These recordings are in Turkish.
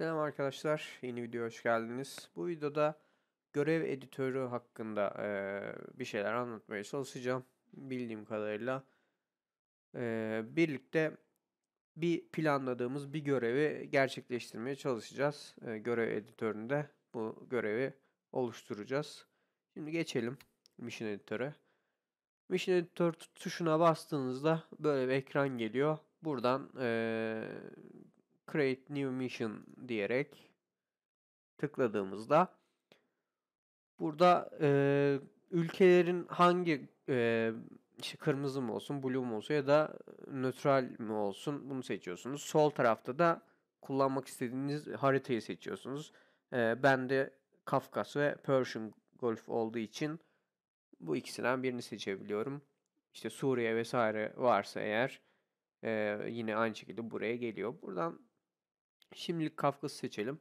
Selam arkadaşlar, yeni videoya hoş geldiniz. Bu videoda görev editörü hakkında e, bir şeyler anlatmaya çalışacağım. Bildiğim kadarıyla e, birlikte bir planladığımız bir görevi gerçekleştirmeye çalışacağız. E, görev editöründe bu görevi oluşturacağız. Şimdi geçelim Mission Editör'e. Mission Editor tuşuna bastığınızda böyle bir ekran geliyor. Buradan e, Create New Mission diyerek tıkladığımızda burada e, ülkelerin hangi e, işte kırmızı mı olsun, blue mu olsun ya da nötral mi olsun bunu seçiyorsunuz. Sol tarafta da kullanmak istediğiniz haritayı seçiyorsunuz. E, ben de Kafkas ve Persian Golf olduğu için bu ikisinden birini seçebiliyorum. İşte Suriye vesaire varsa eğer e, yine aynı şekilde buraya geliyor. Buradan Şimdilik Kafkas'ı seçelim.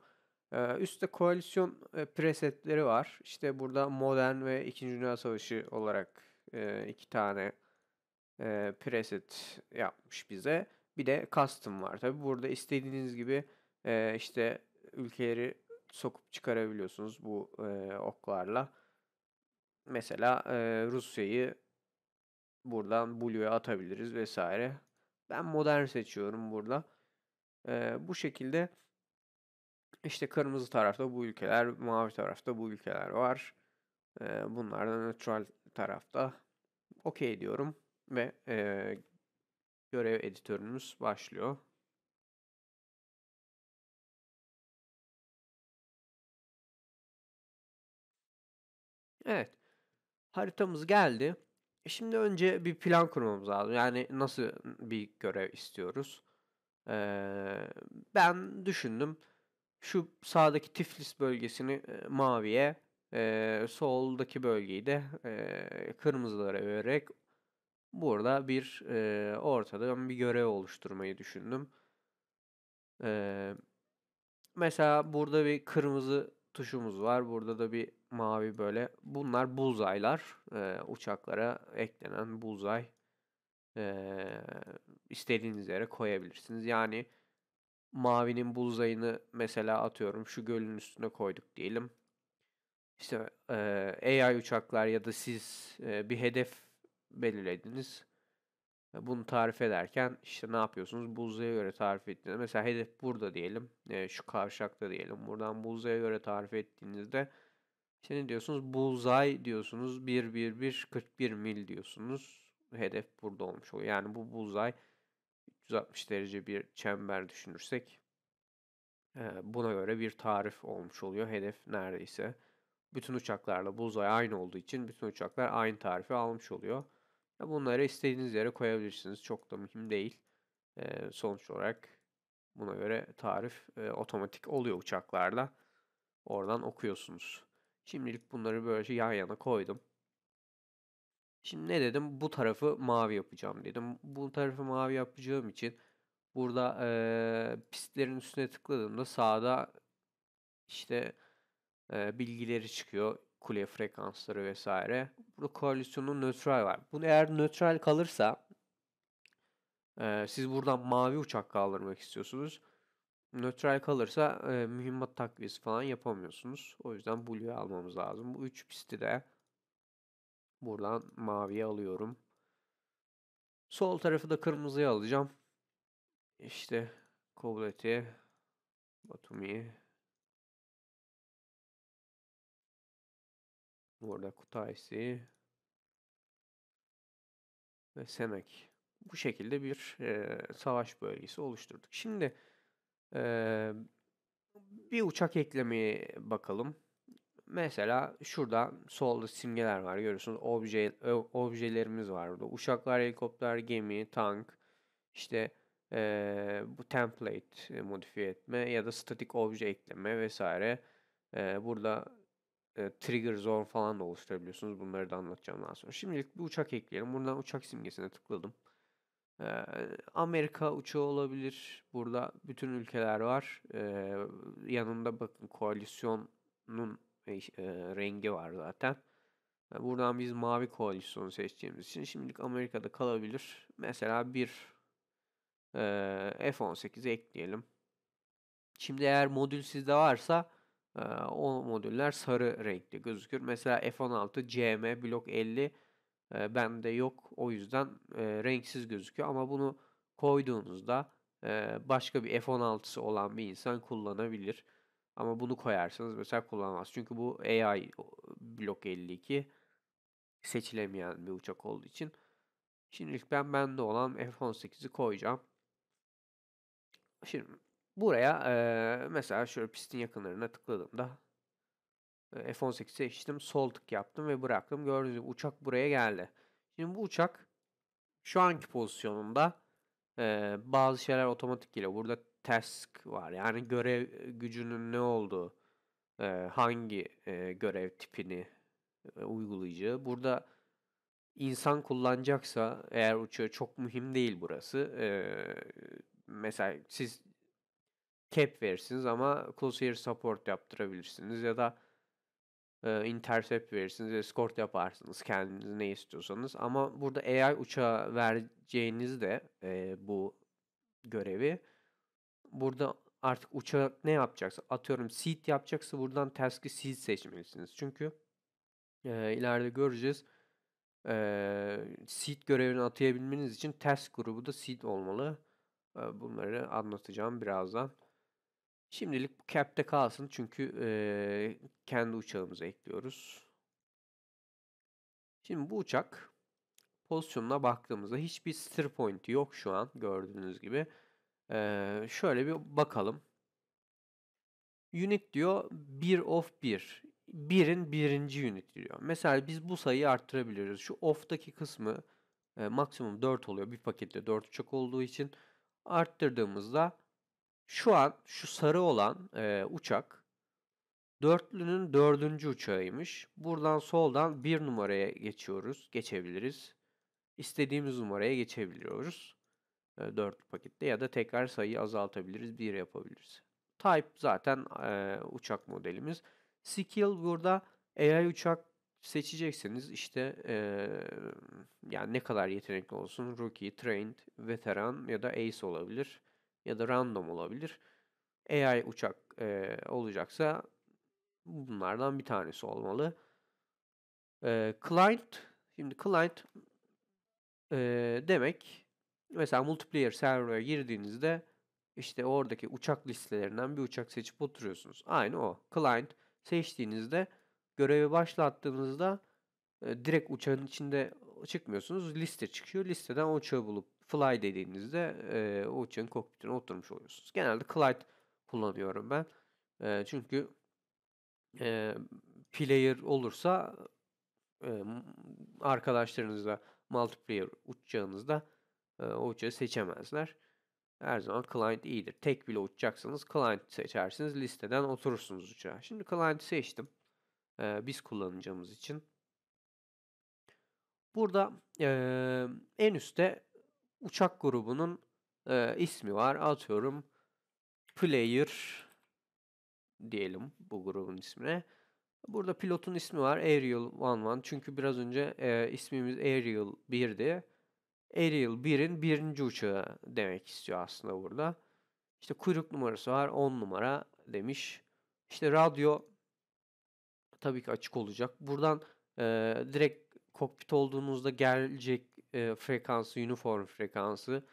Ee, üstte koalisyon presetleri var. İşte burada modern ve 2. Dünya Savaşı olarak iki tane preset yapmış bize. Bir de custom var. Tabi burada istediğiniz gibi işte ülkeleri sokup çıkarabiliyorsunuz bu oklarla. Mesela Rusya'yı buradan Blue'ya atabiliriz vesaire. Ben modern seçiyorum burada. E, bu şekilde işte kırmızı tarafta bu ülkeler, mavi tarafta bu ülkeler var. E, bunlardan nötral tarafta okey diyorum ve e, görev editörümüz başlıyor. Evet. Haritamız geldi. E, şimdi önce bir plan kurmamız lazım. Yani nasıl bir görev istiyoruz? Ee, ben düşündüm. Şu sağdaki Tiflis bölgesini e, maviye, e, soldaki bölgeyi de e, kırmızılara vererek burada bir e, ortada bir görev oluşturmayı düşündüm. E, mesela burada bir kırmızı tuşumuz var. Burada da bir mavi böyle. Bunlar buzaylar. E, uçaklara eklenen buzay e, istediğiniz yere koyabilirsiniz. Yani mavinin buzayını mesela atıyorum şu gölün üstüne koyduk diyelim. İşte e, AI uçaklar ya da siz e, bir hedef belirlediniz. E, bunu tarif ederken işte ne yapıyorsunuz? Buzaya göre tarif ettiğinizde mesela hedef burada diyelim. E, şu kavşakta diyelim. Buradan buzaya göre tarif ettiğinizde işte ne diyorsunuz? Buzay diyorsunuz. 1 1 1 41 mil diyorsunuz hedef burada olmuş oluyor. Yani bu buzay 360 derece bir çember düşünürsek buna göre bir tarif olmuş oluyor. Hedef neredeyse bütün uçaklarla buzay aynı olduğu için bütün uçaklar aynı tarifi almış oluyor. Bunları istediğiniz yere koyabilirsiniz. Çok da mühim değil. Sonuç olarak buna göre tarif otomatik oluyor uçaklarla. Oradan okuyorsunuz. Şimdilik bunları böyle yan yana koydum. Şimdi ne dedim? Bu tarafı mavi yapacağım dedim. Bu tarafı mavi yapacağım için burada e, pistlerin üstüne tıkladığımda sağda işte e, bilgileri çıkıyor. Kule frekansları vesaire. Burada koalisyonun nötral var. Bunu eğer nötral kalırsa e, siz buradan mavi uçak kaldırmak istiyorsunuz. Nötral kalırsa e, mühimmat takviyesi falan yapamıyorsunuz. O yüzden Blue'yu almamız lazım. Bu üç pisti de Buradan maviye alıyorum. Sol tarafı da kırmızıya alacağım. İşte Koblet'i, Batumi'yi. Burada Kutaisi ve Semek. Bu şekilde bir e, savaş bölgesi oluşturduk. Şimdi e, bir uçak eklemeye bakalım. Mesela şurada solda simgeler var görüyorsunuz. Obje, objelerimiz var burada. Uçaklar, helikopter, gemi, tank, işte e, bu template e, modifiye etme ya da statik obje ekleme vesaire. E, burada e, trigger zone falan da oluşturabiliyorsunuz. Bunları da anlatacağım daha sonra. Şimdilik bir uçak ekleyelim. Buradan uçak simgesine tıkladım. E, Amerika uçağı olabilir. Burada bütün ülkeler var. E, yanında bakın koalisyonun ve e, rengi var zaten. E, buradan biz mavi koalisyonu seçtiğimiz için şimdilik Amerika'da kalabilir. Mesela bir e, F-18 ekleyelim. Şimdi eğer modül sizde varsa e, o modüller sarı renkli gözükür. Mesela F-16 CM blok 50 e, bende yok. O yüzden e, renksiz gözüküyor. Ama bunu koyduğunuzda e, başka bir F-16'sı olan bir insan kullanabilir. Ama bunu koyarsanız mesela kullanmaz. Çünkü bu AI blok 52 seçilemeyen bir uçak olduğu için. şimdi ilk ben bende olan F-18'i koyacağım. Şimdi buraya e, mesela şöyle pistin yakınlarına tıkladığımda F-18 seçtim. Sol tık yaptım ve bıraktım. Gördüğünüz gibi uçak buraya geldi. Şimdi bu uçak şu anki pozisyonunda e, bazı şeyler otomatik geliyor. Burada task var. Yani görev gücünün ne olduğu, e, hangi e, görev tipini e, uygulayacağı. Burada insan kullanacaksa eğer uçağı çok mühim değil burası. E, mesela siz cap verirsiniz ama close air support yaptırabilirsiniz ya da e, intercept verirsiniz, escort yaparsınız kendiniz ne istiyorsanız. Ama burada AI uçağa vereceğiniz de e, bu görevi burada artık uçak ne yapacaksa atıyorum seat yapacaksa buradan task'ı seat seçmelisiniz. Çünkü e, ileride göreceğiz e, seed görevini atayabilmeniz için task grubu da seat olmalı. E, bunları anlatacağım birazdan. Şimdilik bu cap'te kalsın çünkü e, kendi uçağımızı ekliyoruz. Şimdi bu uçak pozisyonuna baktığımızda hiçbir stir pointi yok şu an gördüğünüz gibi. Ee, şöyle bir bakalım. Unit diyor 1 of 1. 1'in birinci unit diyor. Mesela biz bu sayıyı arttırabiliriz. Şu off'taki kısmı e, maksimum 4 oluyor. Bir pakette 4 uçak olduğu için arttırdığımızda şu an şu sarı olan e, uçak dörtlünün dördüncü uçağıymış. Buradan soldan bir numaraya geçiyoruz. Geçebiliriz. İstediğimiz numaraya geçebiliyoruz. 4 e, pakette ya da tekrar sayıyı azaltabiliriz bir yapabiliriz. Type zaten e, uçak modelimiz. Skill burada AI uçak seçeceksiniz işte e, yani ne kadar yetenekli olsun rookie, trained, veteran ya da ace olabilir ya da random olabilir. AI uçak e, olacaksa bunlardan bir tanesi olmalı. E, client şimdi client e, demek Mesela multiplayer server'a girdiğinizde işte oradaki uçak listelerinden bir uçak seçip oturuyorsunuz. Aynı o. Client seçtiğinizde görevi başlattığınızda e, direkt uçağın içinde çıkmıyorsunuz. Liste çıkıyor. Listeden o uçağı bulup fly dediğinizde e, o uçağın kokpitine oturmuş oluyorsunuz. Genelde client kullanıyorum ben. E, çünkü e, player olursa e, arkadaşlarınızla multiplayer uçacağınızda o uçağı seçemezler. Her zaman client iyidir. Tek bile uçacaksanız client seçersiniz. Listeden oturursunuz uçağa. Şimdi client seçtim. Ee, biz kullanacağımız için. Burada e, en üstte uçak grubunun e, ismi var. Atıyorum player diyelim bu grubun ismine. Burada pilotun ismi var Ariel 11 çünkü biraz önce e, ismimiz Aerial 1'di. Ariel 1'in birinci uçağı demek istiyor aslında burada. İşte kuyruk numarası var 10 numara demiş. İşte radyo tabii ki açık olacak. Buradan e, direkt kokpit olduğunuzda gelecek e, frekansı, uniform frekansı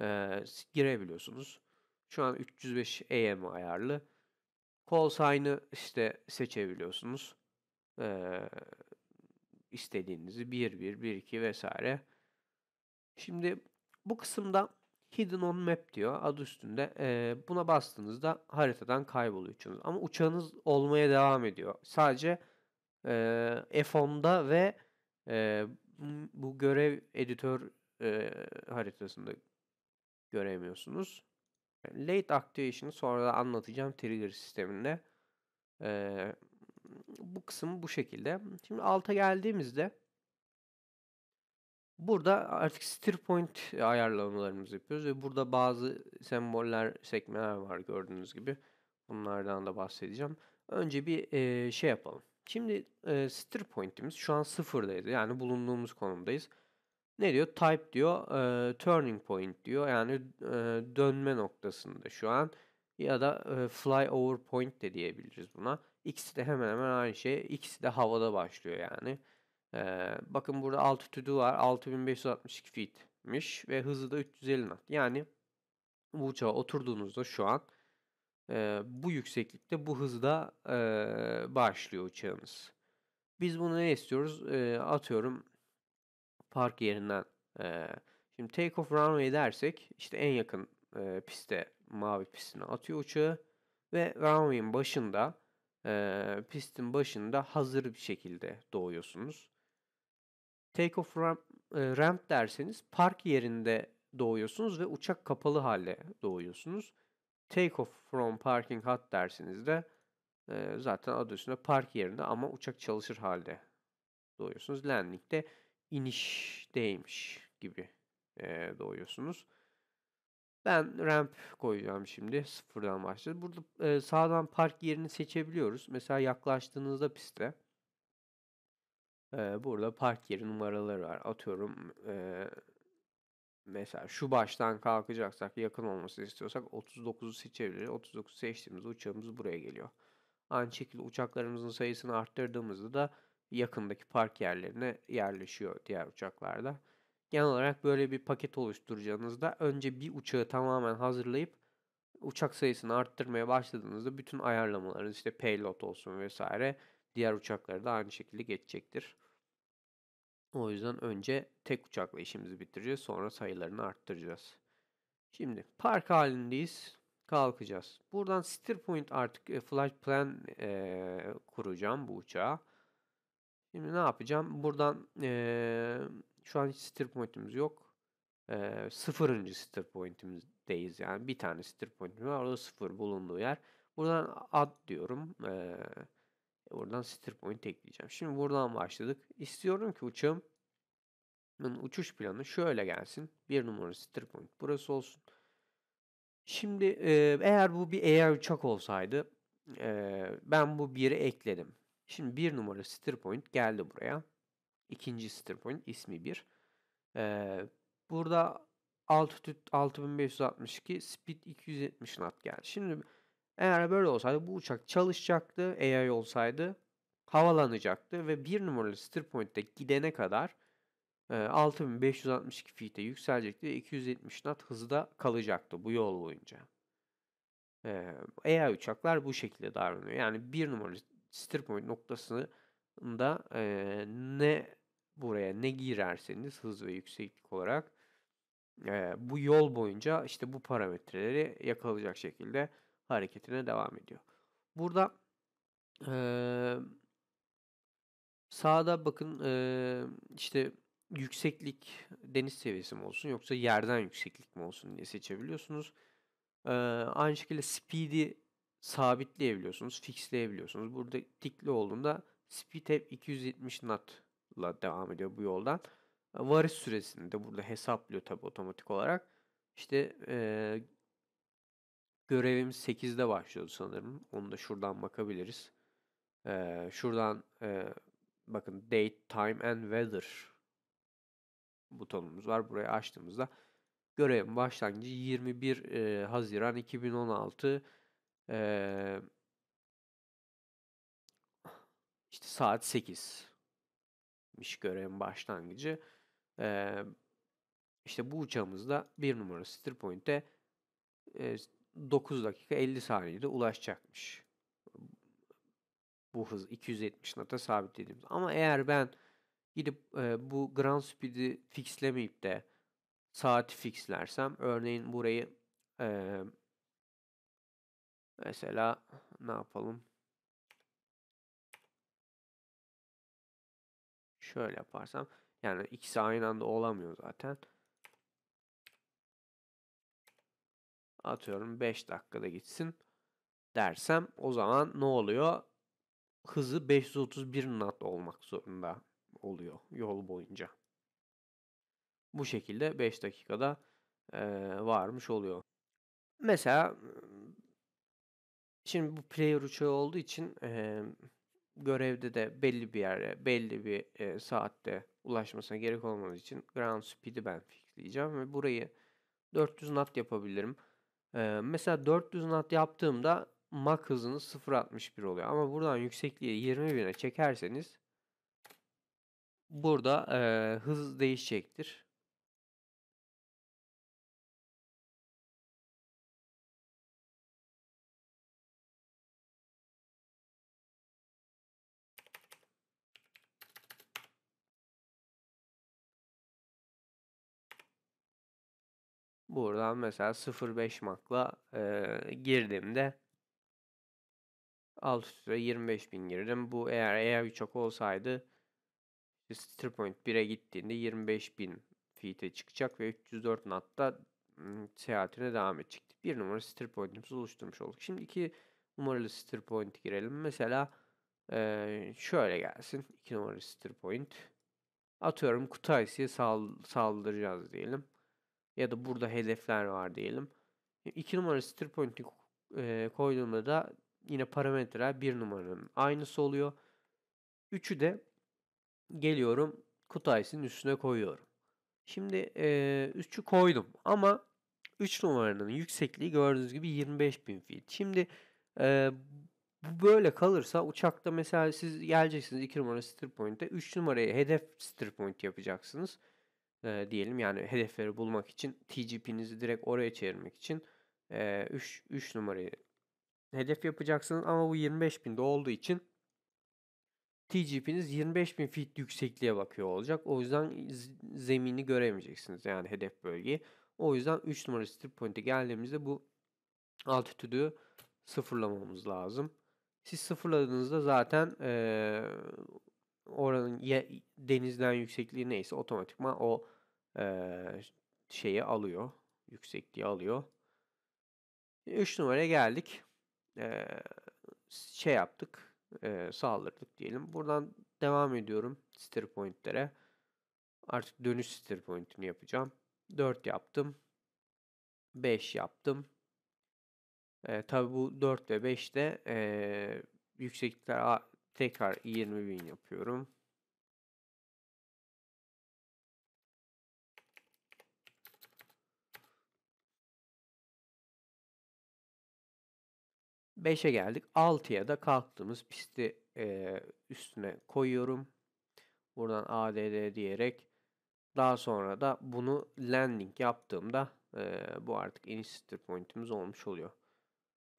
e, girebiliyorsunuz. Şu an 305 AM ayarlı. Call sign'ı işte seçebiliyorsunuz. E, istediğinizi 1-1, 1-2 vesaire. Şimdi bu kısımda Hidden on map diyor adı üstünde. E, buna bastığınızda haritadan kayboluyor Ama uçağınız olmaya devam ediyor. Sadece e, F10'da ve e, bu görev editör e, haritasında göremiyorsunuz. Late Activation'ı sonra da anlatacağım trigger sisteminde. E, bu kısım bu şekilde. Şimdi alta geldiğimizde Burada artık stir point ayarlamalarımızı yapıyoruz ve burada bazı semboller, sekmeler var gördüğünüz gibi. Bunlardan da bahsedeceğim. Önce bir e, şey yapalım. Şimdi e, stir point'imiz şu an sıfırdayız. Yani bulunduğumuz konumdayız. Ne diyor? Type diyor. E, turning point diyor. Yani e, dönme noktasında şu an. Ya da e, fly over point de diyebiliriz buna. İkisi de hemen hemen aynı şey. İkisi de havada başlıyor yani. Ee, bakın burada 6 tüdü var. 6562 feetmiş ve hızı da 350 knot. Yani bu uçağa oturduğunuzda şu an e, bu yükseklikte bu hızda e, başlıyor uçağınız. Biz bunu ne istiyoruz? E, atıyorum park yerinden. E, şimdi take off runway dersek işte en yakın e, piste mavi pistine atıyor uçağı ve runway'in başında e, pistin başında hazır bir şekilde doğuyorsunuz take off ramp, e, ramp derseniz park yerinde doğuyorsunuz ve uçak kapalı halde doğuyorsunuz. Take off from parking hut derseniz de e, zaten adı üstünde park yerinde ama uçak çalışır halde doğuyorsunuz. Landing de inişteymiş gibi e, doğuyorsunuz. Ben ramp koyacağım şimdi. Sıfırdan başlayacağız. Burada e, sağdan park yerini seçebiliyoruz. Mesela yaklaştığınızda piste burada park yeri numaraları var. Atıyorum e, mesela şu baştan kalkacaksak yakın olmasını istiyorsak 39'u seçebiliriz. 39 seçtiğimiz uçağımız buraya geliyor. Aynı şekilde uçaklarımızın sayısını arttırdığımızda da yakındaki park yerlerine yerleşiyor diğer uçaklarda. Genel olarak böyle bir paket oluşturacağınızda önce bir uçağı tamamen hazırlayıp uçak sayısını arttırmaya başladığınızda bütün ayarlamalarınız işte payload olsun vesaire Diğer uçaklar da aynı şekilde geçecektir. O yüzden önce tek uçakla işimizi bitireceğiz. Sonra sayılarını arttıracağız. Şimdi park halindeyiz. Kalkacağız. Buradan steer point artık e, flight plan e, kuracağım bu uçağa. Şimdi ne yapacağım? Buradan e, şu an hiç steer pointimiz yok. E, sıfırıncı steer pointimizdeyiz. Yani bir tane steer pointimiz var. Orada sıfır bulunduğu yer. Buradan at diyorum. Eee e, oradan stir point ekleyeceğim. Şimdi buradan başladık. İstiyorum ki uçağım uçuş planı şöyle gelsin. Bir numara stir point burası olsun. Şimdi e, eğer bu bir eğer uçak olsaydı e, ben bu biri ekledim. Şimdi bir numara stir point geldi buraya. İkinci stir point ismi bir. E, burada altitude 6562 speed 270 knot geldi. Şimdi eğer böyle olsaydı bu uçak çalışacaktı AI olsaydı havalanacaktı ve bir numaralı stir point'te gidene kadar 6562 feet'e yükselecekti ve 270 knot hızda kalacaktı bu yol boyunca. AI uçaklar bu şekilde davranıyor. Yani bir numaralı stir point noktasında ne buraya ne girerseniz hız ve yükseklik olarak bu yol boyunca işte bu parametreleri yakalayacak şekilde hareketine devam ediyor. Burada ee, sağda bakın ee, işte yükseklik deniz seviyesi mi olsun yoksa yerden yükseklik mi olsun diye seçebiliyorsunuz. Ee, aynı şekilde speed'i sabitleyebiliyorsunuz, fixleyebiliyorsunuz. Burada tikli olduğunda speed hep 270 knot'la devam ediyor bu yoldan. Varış süresini de burada hesaplıyor tabi otomatik olarak. İşte e, görevimiz 8'de başlıyordu sanırım. Onu da şuradan bakabiliriz. Ee, şuradan e, bakın date, time and weather butonumuz var. Burayı açtığımızda görevin başlangıcı 21 e, Haziran 2016 e, işte saat 8'miş görevin başlangıcı. E, işte bu uçağımızda bir numara Stirpoint'e e, 9 dakika 50 saniyede ulaşacakmış. Bu hız 270 nata sabit dediğimiz. Ama eğer ben gidip e, bu ground speed'i fixlemeyip de saati fixlersem örneğin burayı e, mesela ne yapalım? Şöyle yaparsam yani ikisi aynı anda olamıyor zaten. atıyorum 5 dakikada gitsin dersem o zaman ne oluyor? Hızı 531 knot olmak zorunda oluyor yol boyunca. Bu şekilde 5 dakikada e, varmış oluyor. Mesela şimdi bu player uçağı olduğu için e, görevde de belli bir yere, belli bir e, saatte ulaşmasına gerek olmadığı için ground speed'i ben fixleyeceğim ve burayı 400 knot yapabilirim mesela 400 knot yaptığımda mak hızınız 0.61 oluyor. Ama buradan yüksekliği 20.000'e çekerseniz burada e, hız değişecektir. buradan mesela 0.5 makla e, girdiğimde alt üstüne 25 bin girdim. Bu eğer eğer çok olsaydı Stir Point 1'e gittiğinde 25 bin feet'e çıkacak ve 304 natta seyahatine devam edecekti. Bir numara Stir Point'imizi oluşturmuş olduk. Şimdi iki numaralı Stir Point girelim. Mesela e, şöyle gelsin. 2 numaralı Stir Point. Atıyorum Kutaisi'ye sal saldıracağız diyelim ya da burada hedefler var diyelim. 2 numara stir point'i koyduğumda da yine parametre 1 numaranın aynısı oluyor. 3'ü de geliyorum kutu üstüne koyuyorum. Şimdi 3'ü e, koydum ama 3 numaranın yüksekliği gördüğünüz gibi 25.000 feet. Şimdi e, bu böyle kalırsa uçakta mesela siz geleceksiniz 2 numara stir point'e 3 numaraya hedef stir point yapacaksınız e, diyelim yani hedefleri bulmak için TGP'nizi direkt oraya çevirmek için 3 e, numarayı hedef yapacaksınız ama bu 25.000'de olduğu için TGP'niz 25.000 feet yüksekliğe bakıyor olacak. O yüzden zemini göremeyeceksiniz yani hedef bölgeyi. O yüzden 3 numara strip point'e geldiğimizde bu altitude'u sıfırlamamız lazım. Siz sıfırladığınızda zaten e, oranın ye, denizden yüksekliği neyse otomatikman o e, şeyi alıyor. Yüksekliği alıyor. 3 numara geldik. E, şey yaptık. E, saldırdık diyelim. Buradan devam ediyorum stir pointlere. Artık dönüş stir pointini yapacağım. 4 yaptım. 5 yaptım. E, tabii bu 4 ve 5 de e, yükseklikler Tekrar 20.000 yapıyorum. Beşe geldik. Altıya da kalktığımız pisti e, üstüne koyuyorum. Buradan ADD diyerek daha sonra da bunu landing yaptığımda e, bu artık iniş pointimiz olmuş oluyor.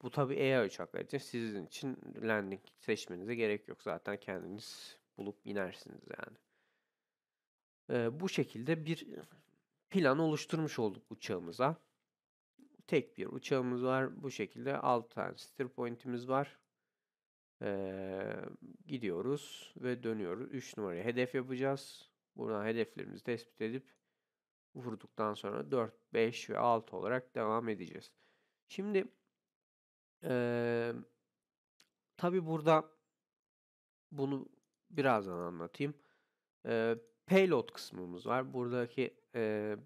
Bu tabi AI uçakları için sizin için landing seçmenize gerek yok. Zaten kendiniz bulup inersiniz yani. Ee, bu şekilde bir plan oluşturmuş olduk uçağımıza. Tek bir uçağımız var. Bu şekilde 6 tane steer pointimiz var. Ee, gidiyoruz ve dönüyoruz. 3 numaraya hedef yapacağız. Buradan hedeflerimizi tespit edip vurduktan sonra 4, 5 ve 6 olarak devam edeceğiz. Şimdi Eee, tabii burada bunu birazdan anlatayım. Eee, payload kısmımız var. Buradaki, eee,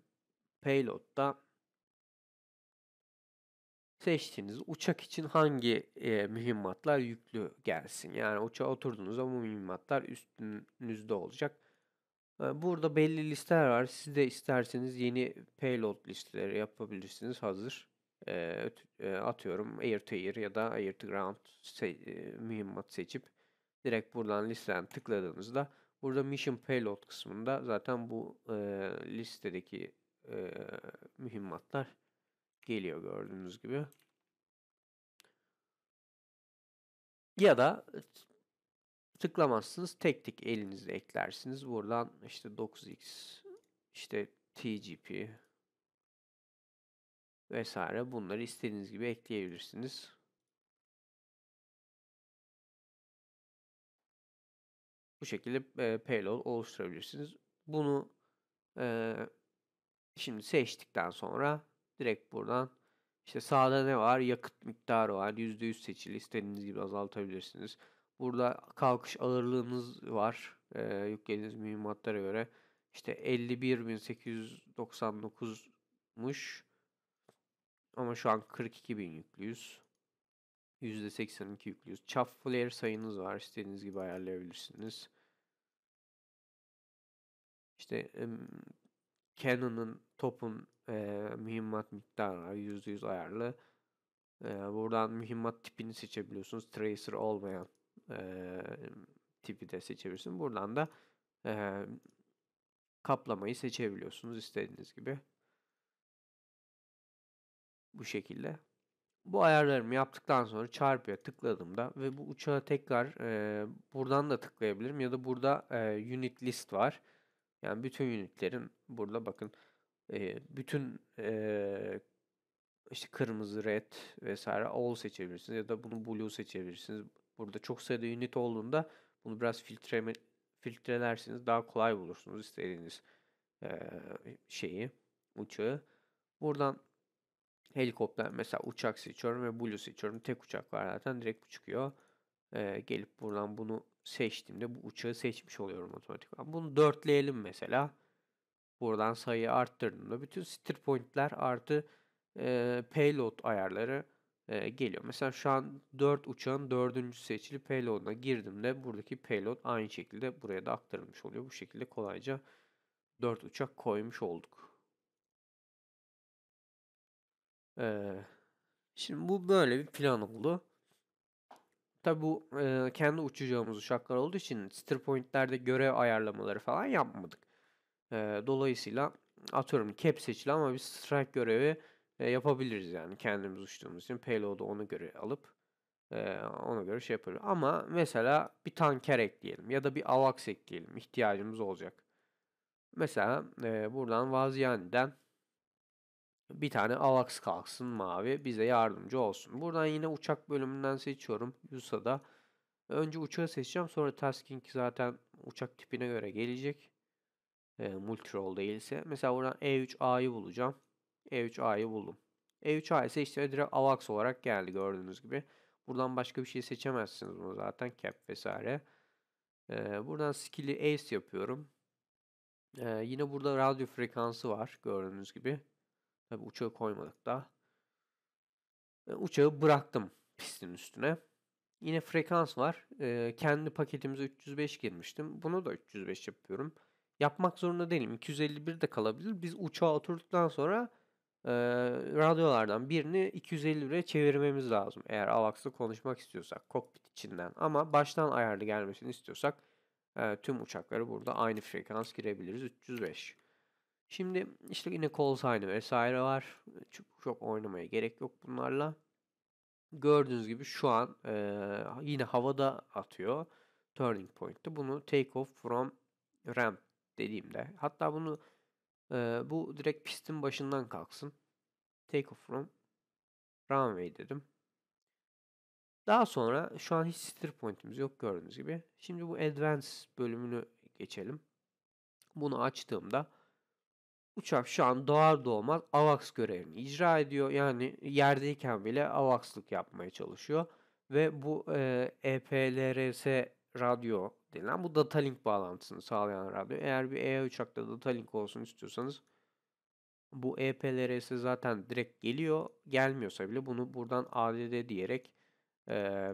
payload'da seçtiğiniz uçak için hangi, eee, mühimmatlar yüklü gelsin. Yani uçağa oturduğunuzda bu mühimmatlar üstünüzde olacak. burada belli listeler var. Siz de isterseniz yeni payload listeleri yapabilirsiniz hazır atıyorum air to air ya da air to ground se mühimmat seçip direkt buradan listeden tıkladığınızda burada mission payload kısmında zaten bu e, listedeki e, mühimmatlar geliyor gördüğünüz gibi. Ya da tıklamazsınız tek tek elinizle eklersiniz. Buradan işte 9x işte TGP vesaire bunları istediğiniz gibi ekleyebilirsiniz. Bu şekilde e, payload oluşturabilirsiniz. Bunu e, şimdi seçtikten sonra direkt buradan işte sağda ne var? Yakıt miktarı var. %100 seçili. İstediğiniz gibi azaltabilirsiniz. Burada kalkış ağırlığınız var. E, yüklediğiniz mühimmatlara göre. İşte 51.899'muş. Ama şu an 42 bin yüklüyüz. %82 yüklüyüz. Çap flare sayınız var. İstediğiniz gibi ayarlayabilirsiniz. İşte um, Canon'ın topun e, mühimmat miktarı var. %100 ayarlı. E, buradan mühimmat tipini seçebiliyorsunuz. Tracer olmayan e, tipi de seçebilirsiniz. Buradan da e, kaplamayı seçebiliyorsunuz istediğiniz gibi. Bu şekilde. Bu ayarlarımı yaptıktan sonra çarpıya tıkladığımda ve bu uçağı tekrar e, buradan da tıklayabilirim ya da burada e, unit list var. Yani bütün unitlerin burada bakın e, bütün e, işte kırmızı, red vesaire all seçebilirsiniz ya da bunu blue seçebilirsiniz. Burada çok sayıda unit olduğunda bunu biraz filtre filtrelersiniz daha kolay bulursunuz istediğiniz e, şeyi, uçağı. Buradan helikopter mesela uçak seçiyorum ve Blue seçiyorum. Tek uçak var zaten direkt bu çıkıyor. Ee, gelip buradan bunu seçtiğimde bu uçağı seçmiş oluyorum otomatik. Bunu dörtleyelim mesela. Buradan sayıyı arttırdığımda bütün stir pointler artı e, payload ayarları e, geliyor. Mesela şu an 4 uçağın 4. seçili payload'una girdiğimde buradaki payload aynı şekilde buraya da aktarılmış oluyor. Bu şekilde kolayca 4 uçak koymuş olduk. Ee, şimdi bu böyle bir plan oldu. Tabi bu e, kendi uçacağımız uçaklar olduğu için stir pointlerde görev ayarlamaları falan yapmadık. E, dolayısıyla atıyorum cap seçili ama biz strike görevi e, yapabiliriz yani kendimiz uçtuğumuz için payload'u ona göre alıp e, ona göre şey yapıyoruz. Ama mesela bir tanker ekleyelim ya da bir avaks ekleyelim ihtiyacımız olacak. Mesela e, buradan Vaziyani'den bir tane AVAX kalksın mavi bize yardımcı olsun. Buradan yine uçak bölümünden seçiyorum USA'da. Önce uçağı seçeceğim sonra tasking zaten uçak tipine göre gelecek. E, ee, multirol değilse. Mesela buradan E3A'yı bulacağım. E3A'yı buldum. E3A ise işte direkt AVAX olarak geldi gördüğünüz gibi. Buradan başka bir şey seçemezsiniz bunu zaten cap vesaire. E, buradan skill'i ace yapıyorum. E, yine burada radyo frekansı var gördüğünüz gibi. Tabii uçağı koymadık da. E, uçağı bıraktım pistin üstüne. Yine frekans var. E, kendi paketimize 305 girmiştim. Bunu da 305 yapıyorum. Yapmak zorunda değilim. 251 de kalabilir. Biz uçağa oturduktan sonra e, radyolardan birini 251'e çevirmemiz lazım. Eğer AVAX'la konuşmak istiyorsak kokpit içinden. Ama baştan ayarlı gelmesini istiyorsak e, tüm uçakları burada aynı frekans girebiliriz. 305. Şimdi işte yine call sign'ı vesaire var. Çok, çok oynamaya gerek yok bunlarla. Gördüğünüz gibi şu an e, yine havada atıyor. Turning Point'te. Bunu take off from ramp dediğimde. Hatta bunu e, bu direkt pistin başından kalksın. Take off from runway dedim. Daha sonra şu an hiç stir point'imiz yok gördüğünüz gibi. Şimdi bu advance bölümünü geçelim. Bunu açtığımda Uçak şu an doğar doğmaz AVAX görevini icra ediyor. Yani yerdeyken bile AVAX'lık yapmaya çalışıyor. Ve bu e, EPLRS radyo denilen bu data link bağlantısını sağlayan radyo. Eğer bir E uçakta data link olsun istiyorsanız bu EPLRS zaten direkt geliyor. Gelmiyorsa bile bunu buradan ADD diyerek e,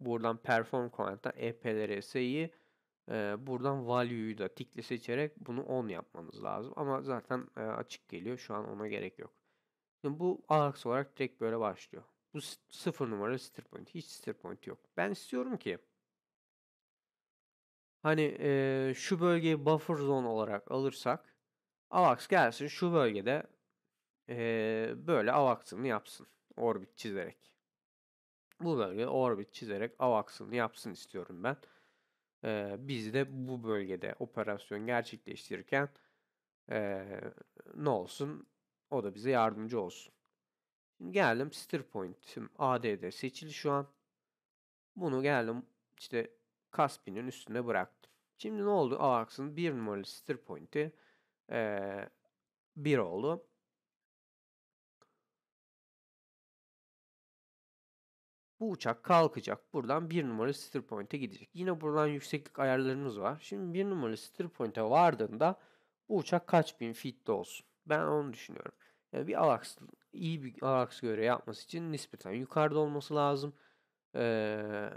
buradan perform command'dan EPLRS'yi buradan value'yu da tikli seçerek bunu 10 yapmanız lazım. Ama zaten açık geliyor. Şu an ona gerek yok. Şimdi bu Ajax olarak direkt böyle başlıyor. Bu sıfır numara stir point. Hiç stir point yok. Ben istiyorum ki hani e, şu bölgeyi buffer zone olarak alırsak Avax gelsin şu bölgede e, böyle Avax'ını yapsın. Orbit çizerek. Bu bölge orbit çizerek Avax'ını yapsın istiyorum ben e, biz de bu bölgede operasyon gerçekleştirirken e, ne olsun o da bize yardımcı olsun. Şimdi geldim Sister Point'im AD'de seçili şu an. Bunu geldim işte Caspi'nin üstüne bıraktım. Şimdi ne oldu? A aksının 1 numaralı Sister Point'i e, 1 oldu. Bu uçak kalkacak. Buradan bir numaralı steer point'e gidecek. Yine buradan yükseklik ayarlarımız var. Şimdi bir numaralı steer point'e vardığında bu uçak kaç bin feet'te olsun? Ben onu düşünüyorum. Yani bir alaks, iyi bir alaks göre yapması için nispeten yukarıda olması lazım. Ee,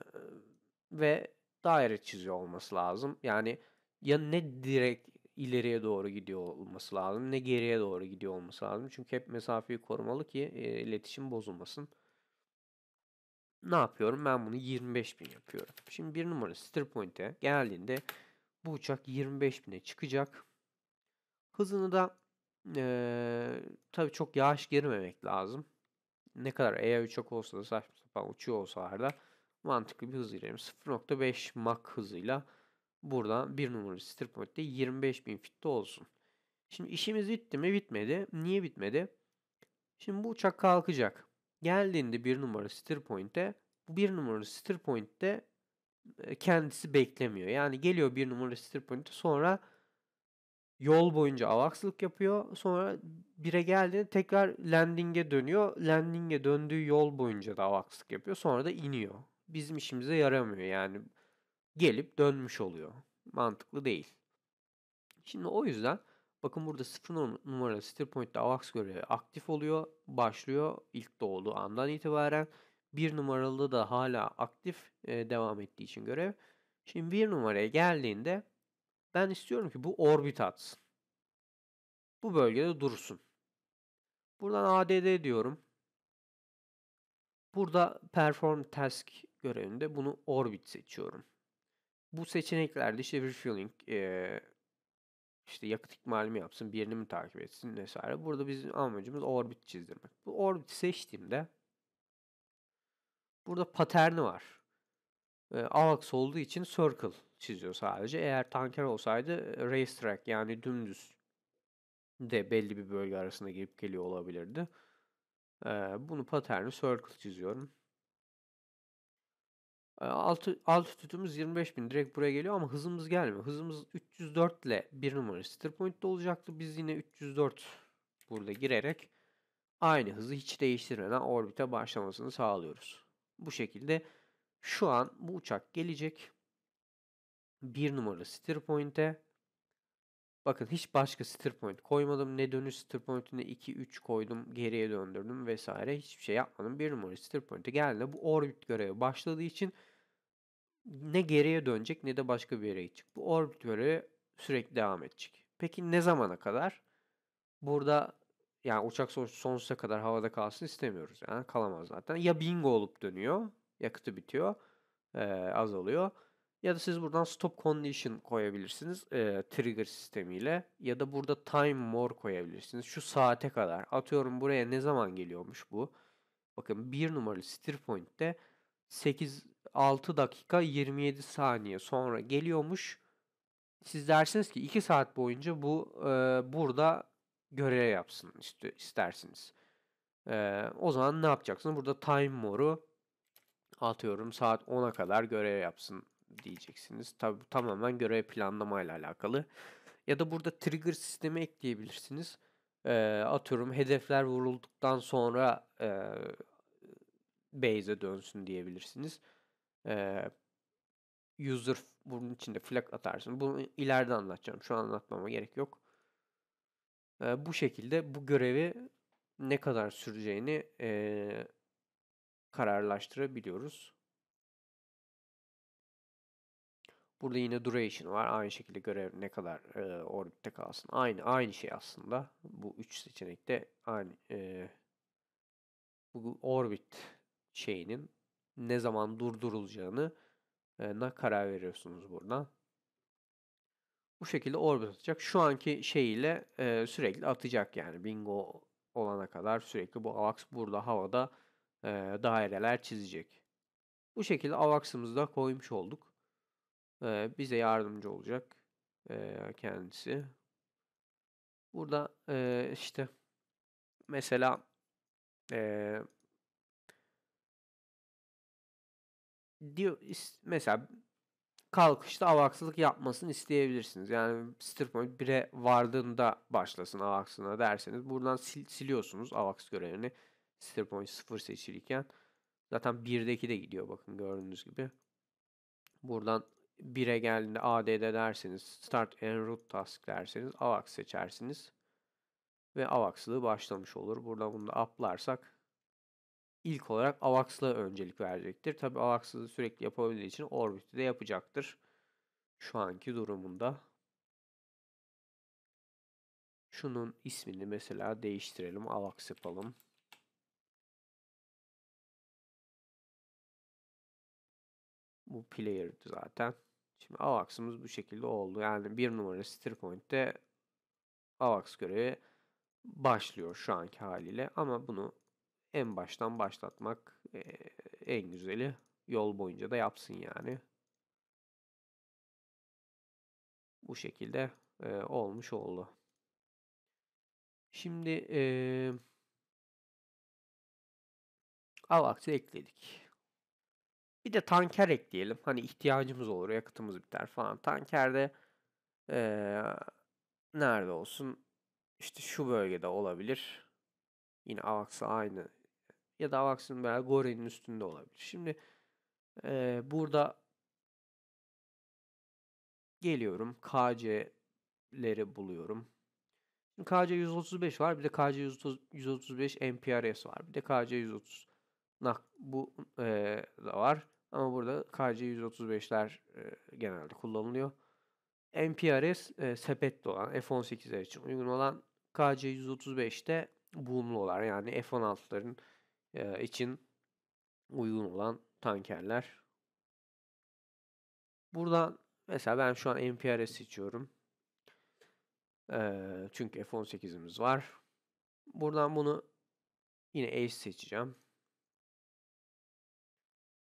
ve daire çiziyor olması lazım. Yani ya ne direkt ileriye doğru gidiyor olması lazım ne geriye doğru gidiyor olması lazım. Çünkü hep mesafeyi korumalı ki e, iletişim bozulmasın ne yapıyorum? Ben bunu 25.000 yapıyorum. Şimdi bir numara stir point'e geldiğinde bu uçak 25.000'e çıkacak. Hızını da ee, tabii çok yağış girmemek lazım. Ne kadar eğer uçak olsa da saçma sapan uçuyor olsalar da mantıklı bir hız girelim. 0.5 Mach hızıyla burada bir numaralı stir point'te 25.000 fitte olsun. Şimdi işimiz bitti mi? Bitmedi. Niye bitmedi? Şimdi bu uçak kalkacak. Geldiğinde bir numara stir point'e bir numara stir point'te kendisi beklemiyor. Yani geliyor bir numara stir point'e sonra yol boyunca avakslık yapıyor. Sonra bire geldiğinde tekrar landing'e dönüyor. Landing'e döndüğü yol boyunca da avakslık yapıyor. Sonra da iniyor. Bizim işimize yaramıyor yani. Gelip dönmüş oluyor. Mantıklı değil. Şimdi o yüzden Bakın burada 0 numaralı stir point'te AVAX görevi aktif oluyor. Başlıyor ilk doğduğu andan itibaren. 1 numaralı da hala aktif e, devam ettiği için görev. Şimdi 1 numaraya geldiğinde ben istiyorum ki bu orbit atsın. Bu bölgede dursun. Buradan ADD diyorum. Burada perform task görevinde bunu orbit seçiyorum. Bu seçeneklerde işte refueling, e, işte yakıt ikmali yapsın, birini mi takip etsin vesaire. Burada bizim amacımız orbit çizdirmek. Bu orbit seçtiğimde burada paterni var. E, AVAX olduğu için circle çiziyor sadece. Eğer tanker olsaydı e, racetrack yani dümdüz de belli bir bölge arasında girip geliyor olabilirdi. E, bunu paterni circle çiziyorum. Altı, altı tütümüz 25 bin. Direkt buraya geliyor ama hızımız gelmiyor. Hızımız 304 ile bir numara sitter point'te olacaktı. Biz yine 304 burada girerek aynı hızı hiç değiştirmeden orbite başlamasını sağlıyoruz. Bu şekilde şu an bu uçak gelecek. Bir numaralı steer point'e. Bakın hiç başka steer point koymadım. Ne dönüş steer point'ine 2-3 koydum. Geriye döndürdüm vesaire. Hiçbir şey yapmadım. Bir numaralı steer point'e geldi. Bu orbit görevi başladığı için ne geriye dönecek ne de başka bir yere gidecek. Bu orbit böyle sürekli devam edecek. Peki ne zamana kadar? Burada yani uçak sonsuza kadar havada kalsın istemiyoruz. Yani kalamaz zaten. Ya bingo olup dönüyor, yakıtı bitiyor, ee, azalıyor. Ya da siz buradan stop condition koyabilirsiniz e, trigger sistemiyle. Ya da burada time more koyabilirsiniz. Şu saate kadar. Atıyorum buraya ne zaman geliyormuş bu? Bakın bir numaralı stir point'te 8 6 dakika 27 saniye sonra geliyormuş. Siz dersiniz ki 2 saat boyunca bu e, burada görev yapsın ist- istersiniz. E, o zaman ne yapacaksınız? Burada time more'u atıyorum saat 10'a kadar görev yapsın diyeceksiniz. Tabi tamamen görev planlamayla alakalı. Ya da burada trigger sistemi ekleyebilirsiniz. E, atıyorum hedefler vurulduktan sonra e, base'e dönsün diyebilirsiniz. Ee, user bunun içinde flag atarsın. Bunu ileride anlatacağım. Şu an anlatmama gerek yok. Ee, bu şekilde bu görevi ne kadar süreceğini e, kararlaştırabiliyoruz. Burada yine duration var. Aynı şekilde görev ne kadar e, orbitte kalsın. Aynı aynı şey aslında. Bu üç seçenekte aynı e, bu orbit şeyinin ne zaman durdurulacağını durdurulacağına karar veriyorsunuz buradan. Bu şekilde orbit atacak. Şu anki şeyiyle e, sürekli atacak yani bingo olana kadar sürekli bu AVAX burada havada e, daireler çizecek. Bu şekilde AVAX'ımızı da koymuş olduk. E, bize yardımcı olacak e, kendisi. Burada e, işte mesela e, diyor mesela kalkışta avaksılık yapmasını isteyebilirsiniz. Yani stir point 1'e vardığında başlasın avaksına derseniz buradan sil, siliyorsunuz avaks görevini. Stir point 0 seçilirken zaten 1'deki de gidiyor bakın gördüğünüz gibi. Buradan 1'e geldiğinde ADD derseniz start en root task derseniz avaks seçersiniz ve avaxlığı başlamış olur. burada bunu da aplarsak ilk olarak AVAX'la öncelik verecektir. Tabi AVAX'ı sürekli yapabildiği için Orbit'i de yapacaktır. Şu anki durumunda. Şunun ismini mesela değiştirelim. AVAX yapalım. Bu player'dı zaten. Şimdi AVAX'ımız bu şekilde oldu. Yani bir numara Stirpoint'te AVAX görevi başlıyor şu anki haliyle. Ama bunu en baştan başlatmak en güzeli. Yol boyunca da yapsın yani. Bu şekilde olmuş oldu. Şimdi e, Avax'ı ekledik. Bir de tanker ekleyelim. Hani ihtiyacımız olur, yakıtımız biter falan. Tankerde e, nerede olsun? İşte şu bölgede olabilir. Yine Avax'a aynı ya da maksimum veya Gore'nin üstünde olabilir. Şimdi e, burada geliyorum. KC'leri buluyorum. KC 135 var. Bir de KC 135 MPRS var. Bir de KC 130 nak bu e, da var. Ama burada KC 135'ler e, genelde kullanılıyor. MPRS e, sepetli olan F18'ler için uygun olan KC 135'te boomlu olan yani F16'ların e, için uygun olan tankerler. Buradan mesela ben şu an MPRS seçiyorum. çünkü F-18'imiz var. Buradan bunu yine Ace seçeceğim.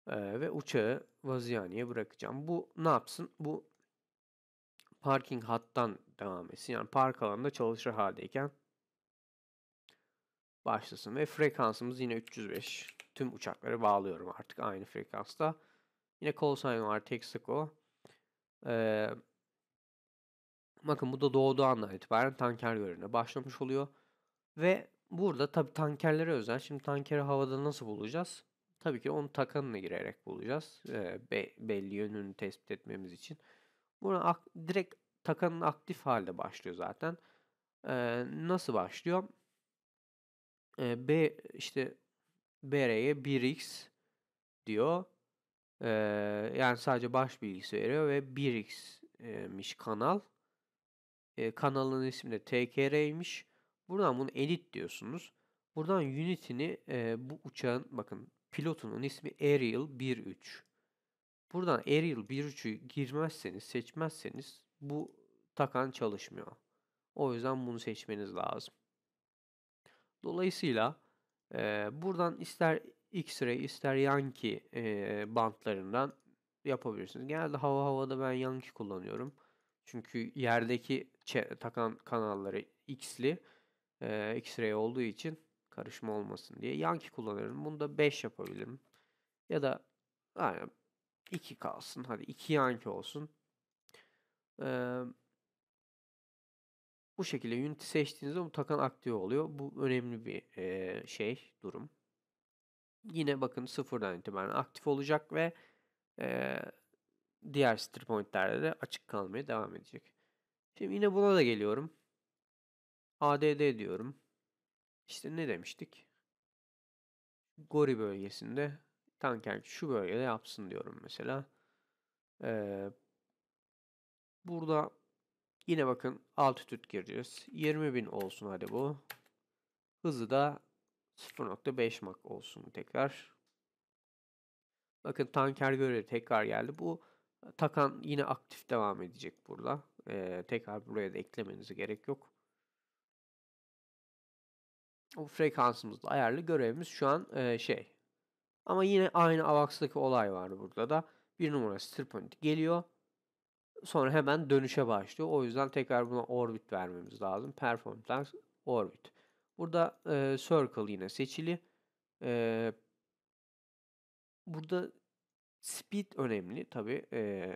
ve uçağı Vaziyani'ye bırakacağım. Bu ne yapsın? Bu parking hattan devam etsin. Yani park alanında çalışır haldeyken başlasın ve frekansımız yine 305. Tüm uçakları bağlıyorum artık aynı frekansta. Yine call sign var Texaco. Ee, bakın bu da doğduğu andan itibaren tanker görevine başlamış oluyor. Ve burada tabi tankerlere özel. Şimdi tankeri havada nasıl bulacağız? Tabii ki onun takanına girerek bulacağız. Ee, be, belli yönünü tespit etmemiz için. Burada ak- direkt takanın aktif halde başlıyor zaten. Ee, nasıl başlıyor? E, B işte BR'ye 1x diyor. E, yani sadece baş bilgisi veriyor ve 1x'miş kanal. E, kanalın ismi de TKR'ymiş. Buradan bunu edit diyorsunuz. Buradan Unity'ni e, bu uçağın bakın pilotunun ismi Ariel 13. Buradan Ariel 13'ü girmezseniz, seçmezseniz bu takan çalışmıyor. O yüzden bunu seçmeniz lazım. Dolayısıyla e, buradan ister X-Ray ister Yankee e, bantlarından yapabilirsiniz. Genelde hava havada ben Yankee kullanıyorum. Çünkü yerdeki takan kanalları X'li e, X-Ray olduğu için karışma olmasın diye Yankee kullanıyorum. Bunu da 5 yapabilirim. Ya da aynen 2 kalsın. Hadi 2 Yankee olsun. Eee bu şekilde Unity seçtiğinizde bu takan aktif oluyor. Bu önemli bir e, şey, durum. Yine bakın sıfırdan itibaren aktif olacak ve e, diğer stir pointlerde de açık kalmaya devam edecek. Şimdi yine buna da geliyorum. ADD diyorum. İşte ne demiştik? Gori bölgesinde tanker şu bölgede yapsın diyorum mesela. Ee, burada Yine bakın altitude giriyoruz. 20.000 olsun hadi bu. Hızı da 0.5 mak olsun tekrar. Bakın tanker görevi tekrar geldi. Bu takan yine aktif devam edecek burada. Ee, tekrar buraya da eklemenize gerek yok. Bu frekansımız da ayarlı görevimiz şu an e, şey. Ama yine aynı AVAX'daki olay var burada da. Bir numara stir geliyor sonra hemen dönüşe başlıyor. O yüzden tekrar buna orbit vermemiz lazım. Performance orbit. Burada e, circle yine seçili. E, burada speed önemli tabi. E,